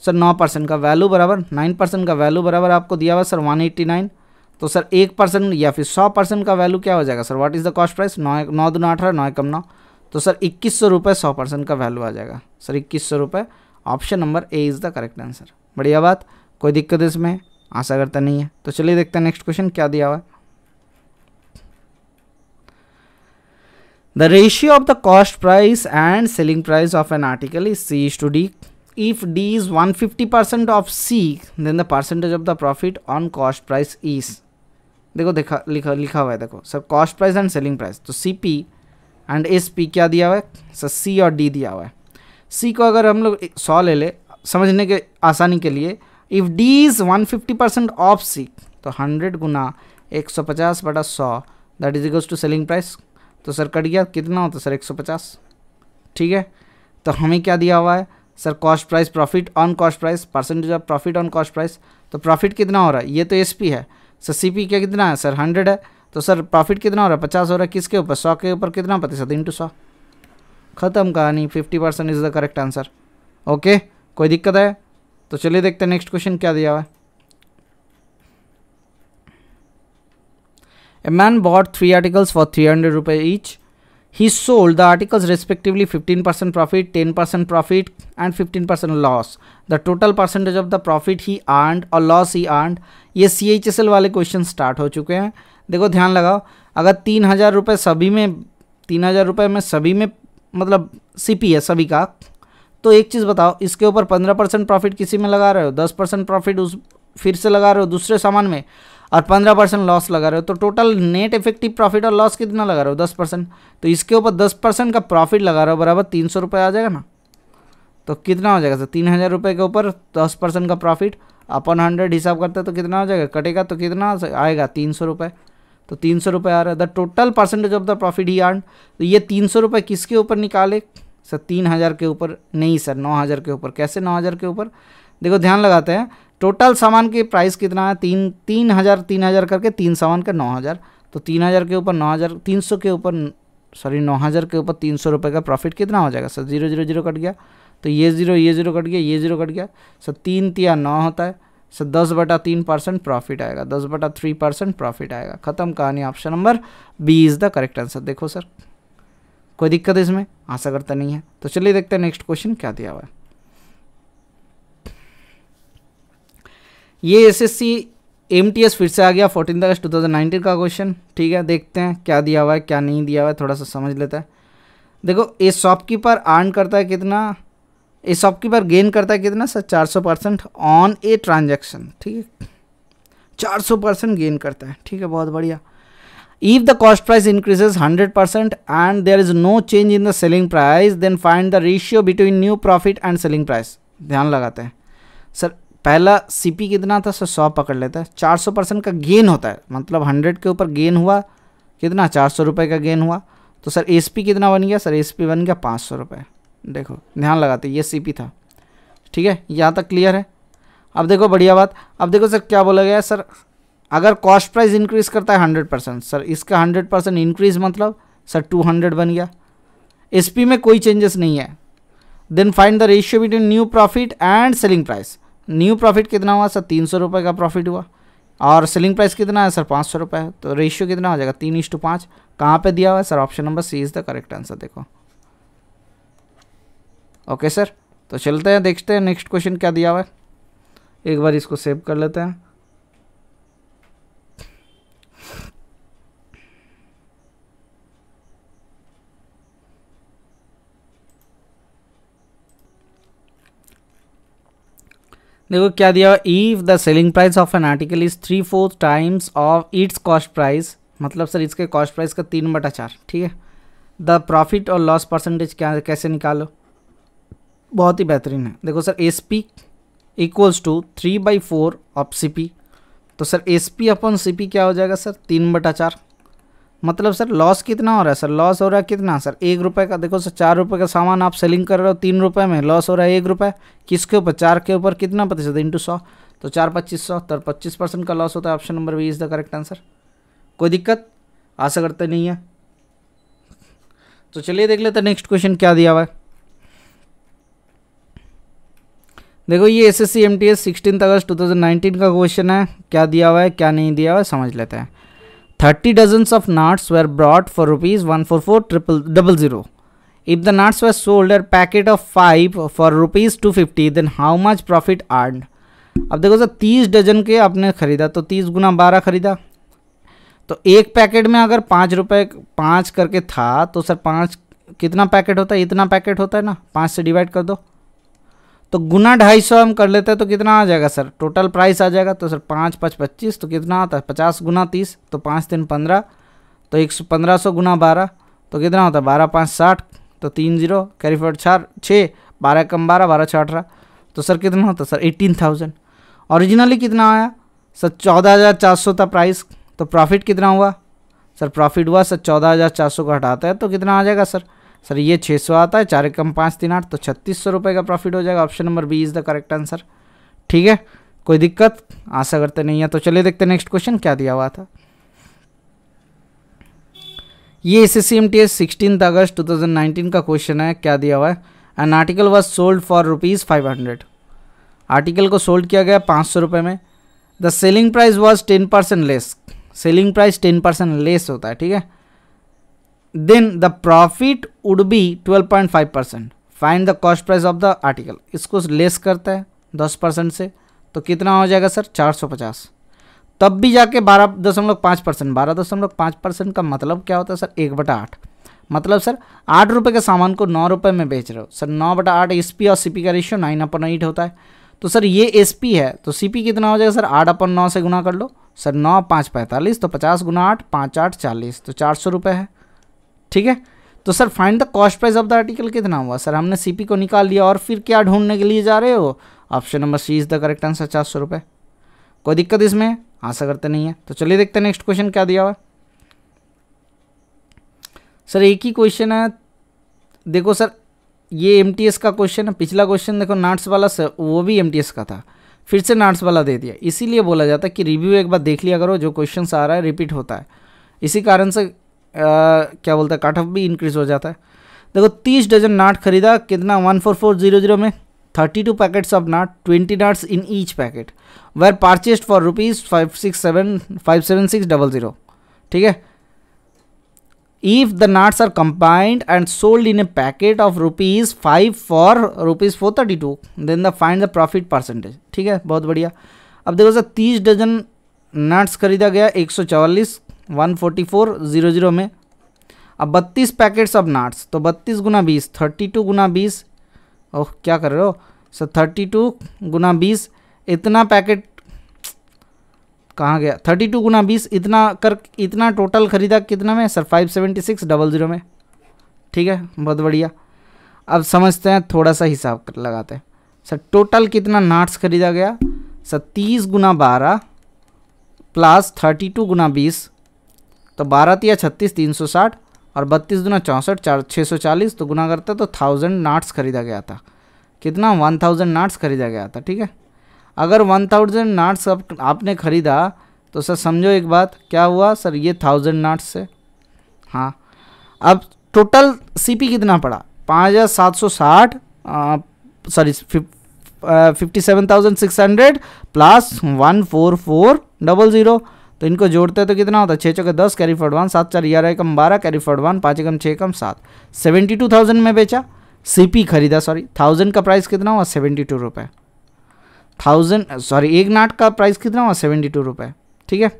A: सर नौ परसेंट का वैल्यू बराबर नाइन परसेंट का वैल्यू बराबर आपको दिया हुआ सर वन एट्टी नाइन तो सर एक परसेंट या फिर सौ परसेंट का वैल्यू क्या हो जाएगा sir what is the cost price नौ नौ नौ अठारह नौ कम नौ तो सर इक्कीस सौ रुपये सौ परसेंट का वैल्यू आ जाएगा सर इक्कीस सौ रुपये option number A is the correct answer बढ़िया बात कोई दिक्कत इसमें आशा करता नहीं है तो चलिए देखते हैं नेक्स्ट क्वेश्चन क्या दिया हुआ the ratio of the cost price and selling price of an article is C is to D if is one fifty percent of C then the percentage of the profit on cost price is देखो देखा लिखा लिखा हुआ है देखो sir cost price and selling price तो C P and S P क्या दिया हुआ है सर सी और डी दिया हुआ है सी को अगर हम लोग सौ ले ले समझने के आसानी के लिए if D is one fifty percent of C तो हंड्रेड गुना एक सौ पचास बटा सौ that is equals to selling price तो सर कट गया कितना होता सर एक सौ पचास ठीक है तो हमें क्या दिया हुआ है sir cost price profit on cost price percentage of profit on cost price तो प्रॉफिट कितना हो रहा है ये तो एस है सर सी क्या कितना है सर हंड्रेड है तो सर प्रॉफिट कितना हो रहा है पचास हो रहा है किसके ऊपर सौ के ऊपर कितना प्रतिशत इंटू सौ ख़त्म कहानी fifty percent is the correct answer okay कोई दिक्कत है तो चलिए देखते हैं नेक्स्ट क्वेश्चन क्या दिया हुआ है a man bought three articles for three hundred रुपए each he sold the articles respectively fifteen percent profit ten percent profit and fifteen percent loss the total percentage of the profit he he और ये C H S L वाले question start हो चुके हैं देखो ध्यान लगाओ अगर तीन हज़ार रुपये सभी में तीन हज़ार रुपये में सभी में मतलब सीपी है सभी का तो एक चीज़ बताओ इसके ऊपर पंद्रह परसेंट प्रॉफिट किसी में लगा रहे हो दस परसेंट प्रॉफिट उस फिर से लगा रहे हो दूसरे सामान में और पंद्रह परसेंट लॉस लगा रहे हो तो टोटल नेट इफेक्टिव प्रॉफिट और लॉस कितना लगा रहे हो दस परसेंट तो इसके ऊपर दस परसेंट का प्रॉफिट लगा रहे हो बराबर तीन सौ रुपये आ जाएगा ना तो कितना हो जाएगा सर तीन हज़ार रुपये के ऊपर दस परसेंट का प्रॉफिट अपन हंड्रेड हिसाब करते तो कितना हो जाएगा कटेगा तो कितना आएगा तीन सौ रुपये तो तीन सौ रुपये आ रहा है the total percentage of the profit he earn तो ये तीन सौ रुपये किसके ऊपर निकाले सर तीन हज़ार के ऊपर नहीं सर नौ हज़ार के ऊपर कैसे नौ हज़ार के ऊपर देखो ध्यान लगाते हैं टोटल सामान की प्राइस कितना है तीन तीन हज़ार तीन हज़ार करके तीन सामान का नौ हज़ार तो तीन हज़ार के ऊपर नौ हज़ार तीन सौ के ऊपर सॉरी नौ हज़ार के ऊपर तीन सौ रुपये का प्रॉफिट कितना हो जाएगा sir zero zero zero cut गया तो ये ज़ीरो ये ज़ीरो कट गया ये ज़ीरो कट गया सर तीन तिया नौ होता है से दस बटा तीन परसेंट प्रॉफिट आएगा दस बटा थ्री परसेंट प्रॉफिट आएगा ख़त्म कहानी option number B is the correct answer देखो सर कोई दिक्कत इसमें आशा करता नहीं है तो चलिए देखते हैं नेक्स्ट क्वेश्चन क्या दिया हुआ है ये S S C M T S फिर से आ गया fourteen August two thousand nineteen का क्वेश्चन ठीक है देखते हैं क्या दिया हुआ है क्या नहीं दिया हुआ है थोड़ा सा समझ लेता है देखो ये शॉपकीपर आर्न करता है कितना ये शॉपकीपर गेन करता है कितना सर चार सौ परसेंट ऑन ए ट्रांजेक्शन ठीक है चार सौ परसेंट गेन करता है ठीक है बहुत बढ़िया the cost price increases hundred 100% and there is no change in the selling price then find the ratio between new profit and selling price ध्यान लगाते हैं सर पहला सी कितना था सर सौ पकड़ लेता है चार सौ परसेंट का गेन होता है मतलब हंड्रेड के ऊपर गेन हुआ कितना चार सौ रुपये का गेन हुआ तो सर एस कितना बन गया सर एस बन गया पाँच सौ रुपये देखो ध्यान लगाते ये सीपी था ठीक है यहाँ तक क्लियर है अब देखो बढ़िया बात अब देखो सर क्या बोला गया सर अगर कॉस्ट प्राइस इंक्रीज़ करता है हंड्रेड परसेंट सर इसका हंड्रेड परसेंट इंक्रीज़ मतलब सर टू हंड्रेड बन गया एस में कोई चेंजेस नहीं है then find the ratio between new profit and selling price new profit कितना हुआ सर तीन सौ रुपये का प्रॉफिट हुआ और सेलिंग प्राइस कितना है सर पाँच सौ रुपये तो रेशियो कितना हो जाएगा तीन इंस टू पाँच कहाँ पर दिया हुआ है sir option number C is the correct answer देखो ओके सर तो चलते हैं देखते हैं नेक्स्ट क्वेश्चन क्या दिया हुआ है एक बार इसको सेव कर लेते हैं देखो क्या दिया हुआ if the selling price of an article is three four times of its cost price मतलब सर इसके कॉस्ट प्राइस का तीन बटा चार ठीक है द प्रॉफिट और लॉस परसेंटेज क्या कैसे निकालो बहुत ही बेहतरीन है देखो sir S P equals to three by four of C P तो सर एस पी अपन सी पी क्या हो जाएगा सर तीन बटा चार मतलब सर लॉस कितना हो रहा है सर लॉस हो रहा है कितना सर एक रुपये का देखो सर चार रुपये का सामान आप सेलिंग कर रहे हो तीन रुपये में लॉस हो रहा है एक रुपये किसके ऊपर चार के ऊपर कितना प्रतिशत इंटू सौ तो चार पच्चीस सौ तो पच्चीस परसेंट का लॉस होता है option number B is the correct answer कोई दिक्कत आशा करते नहीं है तो चलिए देख लेते नेक्स्ट क्वेश्चन क्या दिया हुआ है देखो ये S S C M T S sixteen August two thousand nineteen का क्वेश्चन है क्या दिया हुआ है क्या नहीं दिया हुआ है समझ लेते हैं thirty dozen of nuts were brought for rupees one four four triple double zero the nuts nuts sold sold packet of five for rupees two fifty then how much profit earn अब देखो sir तीस dozen के आपने ख़रीदा तो तीस गुना बारह ख़रीदा तो एक पैकेट में अगर पाँच रुपये पाँच करके था तो सर पाँच कितना पैकेट होता है इतना पैकेट होता है ना पाँच से डिवाइड कर दो तो गुना ढाई सौ हम कर लेते हैं तो कितना आ जाएगा सर टोटल प्राइस आ जाएगा तो सर पाँच पाँच पच्चीस तो कितना आता है पचास गुना तीस तो पाँच तीन पंद्रह तो एक सौ पंद्रह सौ गुना बारह तो कितना होता है बारह पाँच साठ तो तीन जीरो कैरी फॉर चार छः बारह कम बारह बारह छः अठारह तो सर कितना होता सर एटीन थाउजेंड औरिजिनली कितना आया सर चौदह हज़ार चार सौ था प्राइस तो प्रॉफिट कितना हुआ सर प्रॉफिट हुआ सर चौदह हज़ार चार सौ को हटाता है तो कितना आ जाएगा सर सर ये छः सौ आता है चार कम पाँच तीन आठ तो छत्तीस सौ रुपये का प्रॉफिट हो जाएगा option number B is the correct answer ठीक है कोई दिक्कत आशा करते नहीं है तो चलिए देखते नेक्स्ट क्वेश्चन क्या दिया हुआ था ये S S C M T S sixteen August two thousand nineteen का क्वेश्चन है क्या दिया हुआ है an article was sold for rupees five hundred article को सोल्ड किया गया पाँच सौ रुपये में the selling price was ten percent less selling price ten percent less होता है ठीक है then the profit would be 12.5 percent find the cost price of the article इसको लेस करता है 10 परसेंट से तो कितना हो जाएगा सर 450 तब भी जाके बारह दशमलव पाँच परसेंट बारह दशमलव पाँच परसेंट का मतलब क्या होता है सर एक बटा आठ मतलब सर आठ रुपये के सामान को नौ रुपये में बेच रहे हो सर नौ बटा आठ एस पी और सी पी का रेशियो नाइन अपन एट होता है तो सर ये एस पी है तो सी पी कितना हो जाएगा सर आठ अपन नौ से गुना कर लो सर नौ पाँच पैंतालीस तो पचास गुना आठ पाँच आठ चालीस तो चार सौ रुपये है ठीक है तो sir find the cost price of the article कितना हुआ सर हमने सीपी को निकाल लिया और फिर क्या ढूंढने के लिए जा रहे हो option number C is the correct answer चार सौ रुपये कोई दिक्कत इसमें आशा हाँ, करते नहीं है तो चलिए देखते हैं नेक्स्ट क्वेश्चन क्या दिया हुआ सर एक ही क्वेश्चन है देखो सर ये एम का क्वेश्चन है पिछला क्वेश्चन देखो नाट्स वाला सर वो भी एम का था फिर से नाट्स वाला दे दिया इसीलिए बोला जाता है कि रिव्यू एक बार देख लिया करो जो क्वेश्चन आ रहा है रिपीट होता है इसी कारण से क्या बोलते हैं काट ऑफ भी इंक्रीज हो जाता है देखो तीस डजन नाट खरीदा कितना one four four zero zero में thirty two packets of nut twenty nuts in each packet were purchased for rupees five six seven five seven six double zero ठीक है nuts are nuts and sold in a packet of rupees five for rupees four thirty two then the find the profit percentage ठीक है बहुत बढ़िया अब देखो sir तीस dozen nuts खरीदा गया एक सौ चवालीस one forty four zero zero में अब बत्तीस पैकेट्स अब नाट्स तो बत्तीस गुना बीस थर्टी टू गुना बीस ओह क्या कर रहे हो सर थर्टी टू गुना बीस इतना पैकेट कहाँ गया थर्टी टू गुना बीस इतना कर इतना टोटल ख़रीदा कितना में sir five seventy six double zero में ठीक है बहुत बढ़िया अब समझते हैं थोड़ा सा हिसाब कर लगाते हैं सर टोटल कितना नाट्स खरीदा गया सर तीस गुना बारह प्लस थर्टी टू गुना बीस तो बारह या छत्तीस तीन सौ साठ और बत्तीस दुना चौंसठ चार छः सौ चालीस तो गुना करते तो थाउजेंड नाट्स खरीदा गया था कितना वन थाउजेंड नाट्स खरीदा गया था ठीक है अगर वन थाउजेंड नाट्स आप, आपने ख़रीदा तो सर समझो एक बात क्या हुआ सर ये थाउजेंड नाट्स से हाँ अब टोटल सी कितना पड़ा पाँच हज़ार सात सौ साठ sorry fifty seven thousand six hundred plus one four four double zero तो इनको जोड़ते तो कितना होता है छः चौके दस कैरी फॉर्ड वन सात चार ग्यारह एकम बारह कैरी फॉर्ड वन पाँच एकम छः एकम सात सेवेंटी टू थाउजेंड में बेचा सीपी खरीदा सॉरी थाउजेंड का प्राइस कितना हुआ सेवेंटी टू रुपये थाउजेंड सॉरी एक नाट का प्राइस कितना हुआ सेवेंटी टू रुपये ठीक है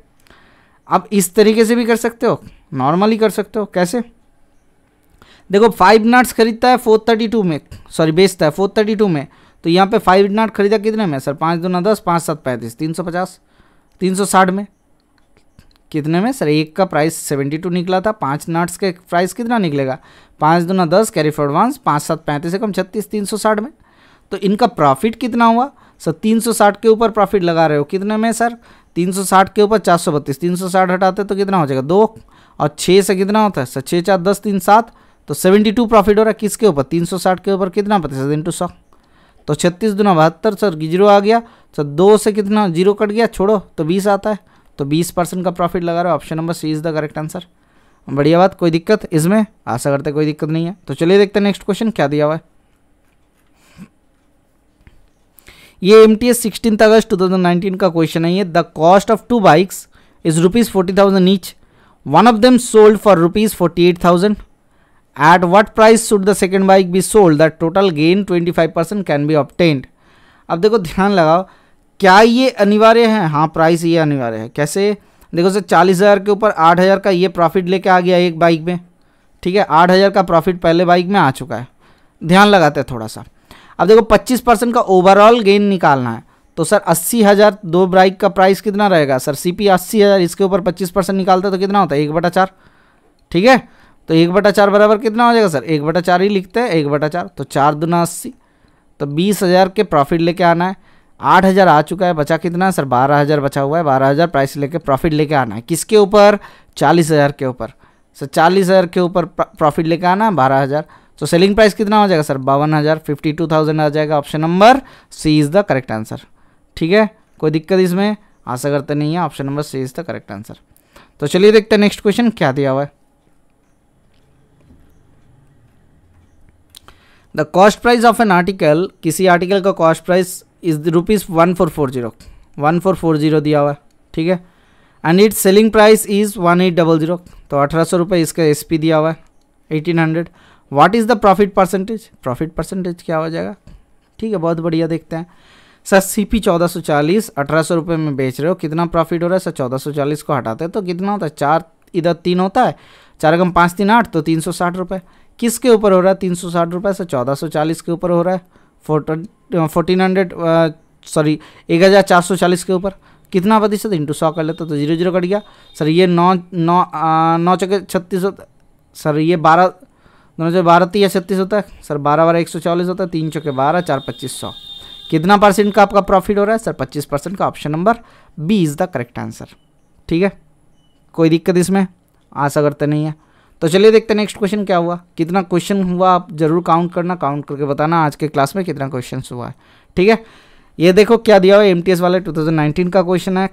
A: आप इस तरीके से भी कर सकते हो नॉर्मली कर सकते हो कैसे देखो फाइव नाट्स खरीदता है फोर थर्टी टू में सॉरी बेचता है फोर थर्टी टू में तो यहाँ पे फाइव नाट खरीदा कितने में सर पाँच दो ना दस पाँच सात पैंतीस तीन सौ पचास तीन सौ साठ में कितने में सर एक का प्राइस सेवेंटी टू निकला था पाँच नट्स के प्राइस कितना निकलेगा पाँच दुना दस कैरी फॉर एडवांस पाँच सात पैंतीस एकम छत्तीस तीन सौ साठ में तो इनका प्रॉफिट कितना हुआ सर तीन सौ साठ के ऊपर प्रॉफिट लगा रहे हो कितने में सर तीन सौ साठ के ऊपर चार सौ बत्तीस तीन सौ साठ हटाते तो कितना हो जाएगा दो और छः से कितना होता है सर छः चार दस तीन सात तो सेवेंटी टू प्रॉफिट हो रहा है किसके ऊपर तीन सौ साठ के ऊपर कितना प्रतिशत इंटू सौ तो छत्तीस दुना बहत्तर सर जीरो आ गया सर दो से कितना जीरो कट गया छोड़ो तो बीस आता है तो बीस परसेंट का प्रॉफिट लगा रहे हो option number C is the correct answer बढ़िया बात कोई दिक्कत इसमें आशा करते कोई दिक्कत नहीं है तो चलिए देखते हैं नेक्स्ट क्वेश्चन क्या दिया हुआ है ये M T S sixteen August 2019 का क्वेश्चन है ये the cost of two bikes is rupees forty thousand each one of them sold for rupees forty eight thousand at what price should the second bike be sold the total gain twenty five percent can be obtained अब देखो ध्यान लगाओ क्या ये अनिवार्य है हाँ price ये अनिवार्य है कैसे देखो सर चालीस हज़ार के ऊपर आठ हज़ार का ये प्रॉफिट लेके आ गया एक बाइक में ठीक है आठ हज़ार का प्रॉफिट पहले बाइक में आ चुका है ध्यान लगाते हैं थोड़ा सा अब देखो पच्चीस परसेंट का ओवरऑल गेन निकालना है तो सर अस्सी हज़ार दो बाइक का प्राइस कितना रहेगा सर सी पी अस्सी हज़ार इसके ऊपर पच्चीस परसेंट निकालते तो कितना होता है एक बटा चार ठीक है तो एक बटा चार बराबर कितना हो जाएगा सर एक बटा चार ही लिखते हैं एक बटा चार तो चार दुना अस्सी तो बीस हज़ार के प्रॉफिट लेके आना है आठ हज़ार आ चुका है बचा कितना सर बारह हज़ार बचा हुआ है बारह हज़ार प्राइस लेके प्रॉफिट लेके आना है किसके ऊपर चालीस हज़ार के ऊपर सर चालीस हज़ार के ऊपर प्रॉफिट लेके आना है बारह हज़ार तो सेलिंग प्राइस कितना हो जाएगा सर बावन हज़ार फिफ्टी टू थाउजेंड आ जाएगा option number C is the correct answer ठीक है कोई दिक्कत इसमें आशा करते नहीं है option number C is the correct answer तो चलिए देखते हैं नेक्स्ट क्वेश्चन क्या दिया हुआ है the cost price of an article किसी आर्टिकल का cost price is rupees one four four zero one four four zero दिया हुआ है ठीक है and its selling price is one eight double zero तो अठारह सौ रुपये इसका एस पी दिया हुआ है eighteen hundred what is the profit percentage profit percentage क्या हो जाएगा ठीक है बहुत बढ़िया देखते हैं सर सी पी चौदह सौ चालीस अठारह सौ रुपये में बेच रहे हो कितना प्रॉफिट हो रहा है सर चौदह सौ चालीस को हटाते हैं तो कितना होता है चार इधर तीन होता है चार कम पाँच तीन आठ तो तीन सौ साठ रुपये किसके ऊपर हो रहा है तीन सौ साठ रुपये सर चौदह सौ चालीस के ऊपर हो रहा है फोर्टीन हंड्रेड सॉरी एक हज़ार चार सौ चालीस के ऊपर कितना प्रतिशत इंटू सौ कर लेता तो जीरो जीरो कट गया सर ये नौ नौ आ, नौ चौके छत्तीस होता सर ये बारह दोनों चौके बारह तीस छत्तीस होता है सर बारह बारह एक सौ चालीस होता है तीन चौके बारह चार पच्चीस सौ कितना परसेंट का आपका प्रॉफिट हो रहा है सर पच्चीस परसेंट का option number B is the correct answer ठीक है कोई दिक्कत इसमें आशा करते तो नहीं है तो चलिए देखते हैं नेक्स्ट क्वेश्चन क्या हुआ कितना क्वेश्चन हुआ आप जरूर काउंट करना काउंट करके बताना आज के क्लास में कितना क्वेश्चन हुआ है ठीक है ये देखो क्या दिया हुआ है एम वाले 2019 का क्वेश्चन है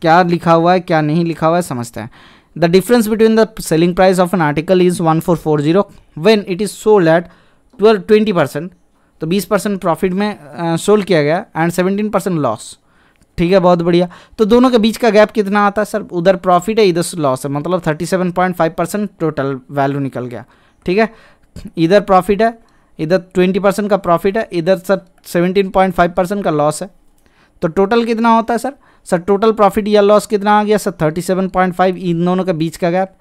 A: क्या लिखा हुआ है क्या नहीं लिखा हुआ है समझते हैं the difference between the selling price of an article is one four four zero when it is sold at twelve twenty percent तो बीस परसेंट प्रॉफिट में सोल्ड किया गया एंड सेवेंटीन परसेंट लॉस ठीक है बहुत बढ़िया तो दोनों के बीच का गैप कितना आता है सर उधर प्रॉफिट है इधर लॉस है मतलब thirty seven point five percent total value निकल गया ठीक है इधर प्रॉफिट है इधर ट्वेंटी परसेंट का प्रॉफिट है इधर sir seventeen point five percent का लॉस है तो टोटल कितना होता है सर सर टोटल प्रॉफिट या लॉस कितना आ गया sir thirty seven point five इन दोनों के बीच का गैप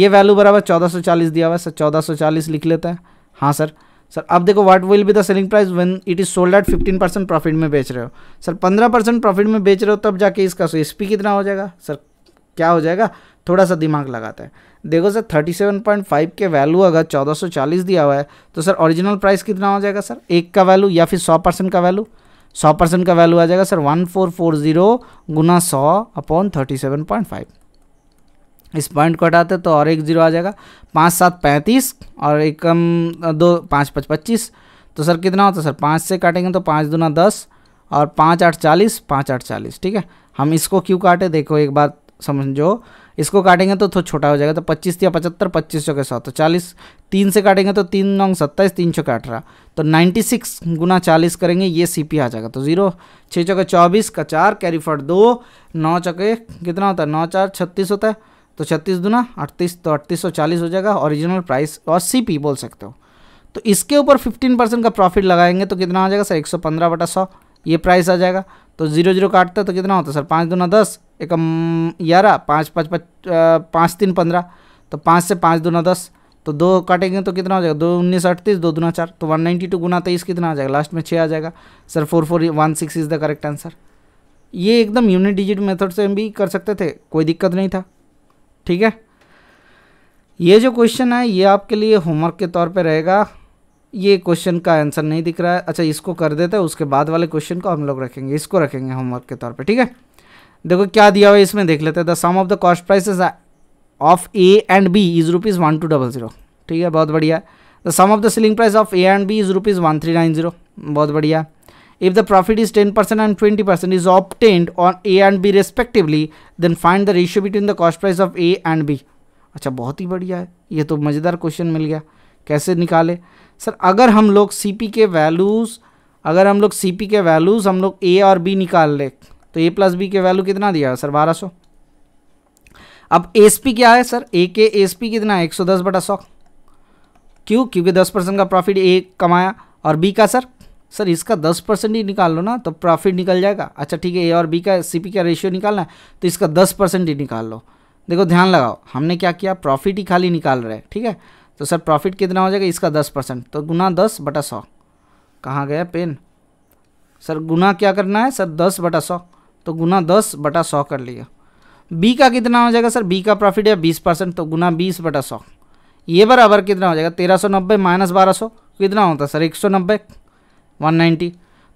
A: ये वैल्यू बराबर चौदह सौ चालीस दिया हुआ है सर चौदह सौ चालीस लिख लेते हैं हाँ सर सर अब देखो what will be the selling price when it is sold at fifteen percent profit में बेच रहे हो सर पंद्रह परसेंट प्रॉफिट में बेच रहे हो तब जाके इसका सो एस कितना हो जाएगा सर क्या हो जाएगा थोड़ा सा दिमाग लगाते हैं देखो सर 37.5 के वैल्यू अगर 1440 दिया हुआ है तो सर ओरिजिनल प्राइस कितना हो जाएगा सर एक का वैल्यू या फिर सौ परसेंट का वैल्यू सौ परसेंट का वैल्यू आ जाएगा sir one four four zero गुना सौ अपॉन थर्टी इस पॉइंट को हटाते तो और एक जीरो आ जाएगा पाँच सात पैंतीस और एक कम दो पाँच पाँच पच्चीस तो सर कितना होता है सर पाँच से काटेंगे तो पाँच दूना दस और पाँच आठ चालीस पाँच आठ चालीस ठीक है हम इसको क्यों काटे देखो एक बात समझो इसको काटेंगे तो थोड़ा छोटा हो जाएगा तो पच्चीस या पचहत्तर पच्चीस सौ के साथ तो चालीस तीन से काटेंगे तो तीन नौ सत्ताईस तीन सौ का रहा तो नाइन्टी सिक्स गुना चालीस करेंगे ये सी पी आ जाएगा तो जीरो छः चौके चौबीस का चार कैरी फॉर दो नौ चौके कितना होता है नौ चार छत्तीस होता है तो छत्तीस दूना अड़तीस तो अड़तीस सौ चालीस हो जाएगा ओरिजिनल प्राइस और सी पी बोल सकते हो तो इसके ऊपर फिफ्टीन परसेंट का प्रॉफिट लगाएंगे तो कितना आ जाएगा सर एक सौ पंद्रह बटा सौ ये प्राइस आ जाएगा तो जीरो जीरो काटता तो कितना होता है सर पाँच दूना दस एक ग्यारह पाँच पाँच पाँच पाँच तीन पंद्रह तो पाँच से पाँच दूना दस तो दो काटेंगे तो कितना हो जाएगा दो उन्नीस अड़तीस दो दूना चार तो वन नाइन्टी टू गुना तेईस कितना आ जाएगा लास्ट में छः आ जाएगा sir four four one six is the correct answer ये एकदम यूनिट डिजिट मेथड से हम भी कर सकते थे कोई दिक्कत नहीं था ठीक है ये जो क्वेश्चन है ये आपके लिए होमवर्क के तौर पे रहेगा ये क्वेश्चन का आंसर नहीं दिख रहा है अच्छा इसको कर देते हैं उसके बाद वाले क्वेश्चन को हम लोग रखेंगे इसको रखेंगे होमवर्क के तौर पे ठीक है देखो क्या दिया हुआ है इसमें देख लेते हैं the sum of the cost prices of A and B is rupees one two double zero ठीक है बहुत बढ़िया the sum of the selling price of A and B is rupees one three nine zero बहुत बढ़िया If the profit is 10% and 20% is obtained on A and B respectively, then find the ratio between the cost price of A and B. अच्छा बहुत ही बढ़िया है ये तो मज़ेदार क्वेश्चन मिल गया कैसे निकाले सर अगर हम लोग सी पी के वैल्यूज़ अगर हम लोग सी पी के वैल्यूज़ हम लोग ए और बी निकाल ले तो ए प्लस बी के वैल्यू कितना दिया सर बारह सौ अब एस पी क्या है सर ए के एस पी कितना है एक सौ दस बटा सौ क्यों क्योंकि दस परसेंट का प्रॉफिट ए कमाया और बी का सर सर इसका दस परसेंट ही निकाल लो ना तो प्रॉफिट निकल जाएगा अच्छा ठीक है ए और बी का सी पी का रेशियो निकालना है तो इसका दस परसेंट ही निकाल लो देखो ध्यान लगाओ हमने क्या किया प्रॉफिट ही खाली निकाल रहे हैं ठीक है तो सर प्रॉफिट कितना हो जाएगा इसका दस परसेंट तो गुना दस बटा सौ कहाँ गया पेन सर गुना क्या करना है सर दस बटा सौ तो गुना दस बटा सौ कर लिया बी का कितना हो जाएगा सर बी का प्रॉफिट है बीस परसेंट तो गुना बीस बटा सौ ये बराबर कितना हो जाएगा तेरह सौ नब्बे माइनस बारह सौ कितना होता है सर एक सौ नब्बे 190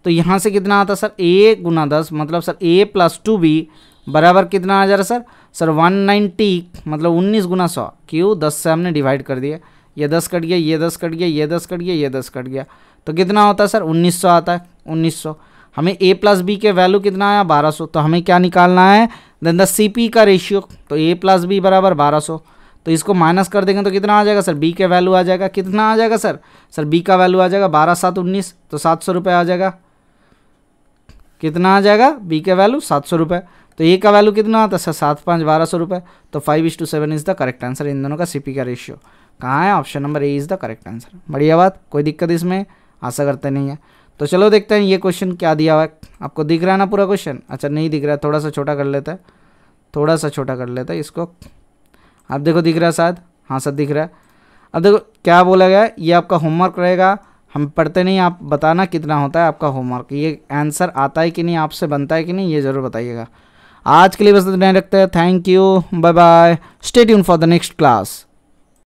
A: तो यहाँ से कितना आता सर ए गुना दस मतलब sir A plus two B बराबर कितना आ जा रहा सर सर 190 मतलब 19 गुना सौ क्यों दस से हमने डिवाइड कर दिया ये दस कट गया ये दस कट गया ये दस कट गया ये दस कट गया तो कितना होता है सर 1900 आता है 1900 हमें ए प्लस बी के वैल्यू कितना आया 1200 तो हमें क्या निकालना है देन द सी पी का रेशियो तो ए प्लस बी बराबर बारह सौ तो इसको माइनस कर देंगे तो कितना आ जाएगा सर बी का वैल्यू आ जाएगा कितना आ जाएगा सर सर बी का वैल्यू आ जाएगा बारह सात उन्नीस तो सात सौ रुपये आ जाएगा कितना आ जाएगा बी का वैल्यू सात सौ रुपये तो ए का वैल्यू कितना आता है सर सात पाँच बारह सौ रुपये तो five is two seven is the correct answer इन दोनों का पी का रेशियो कहाँ है option number A is the correct answer बढ़िया बात कोई दिक्कत इसमें आशा करते नहीं है तो चलो देखते हैं ये क्वेश्चन क्या दिया हुआ है आपको दिख रहा है ना पूरा क्वेश्चन अच्छा नहीं दिख रहा है थोड़ा सा छोटा कर लेता है थोड़ा सा छोटा कर लेता है इसको आप देखो दिख रहा है शायद हाँ सर दिख रहा है अब देखो क्या बोला गया ये आपका होमवर्क रहेगा हम पढ़ते नहीं आप बताना कितना होता है आपका होमवर्क ये आंसर आता है कि नहीं आपसे बनता है कि नहीं ये ज़रूर बताइएगा आज के लिए बस इतना रखते हैं thank you bye bye stay यून फॉर द नेक्स्ट क्लास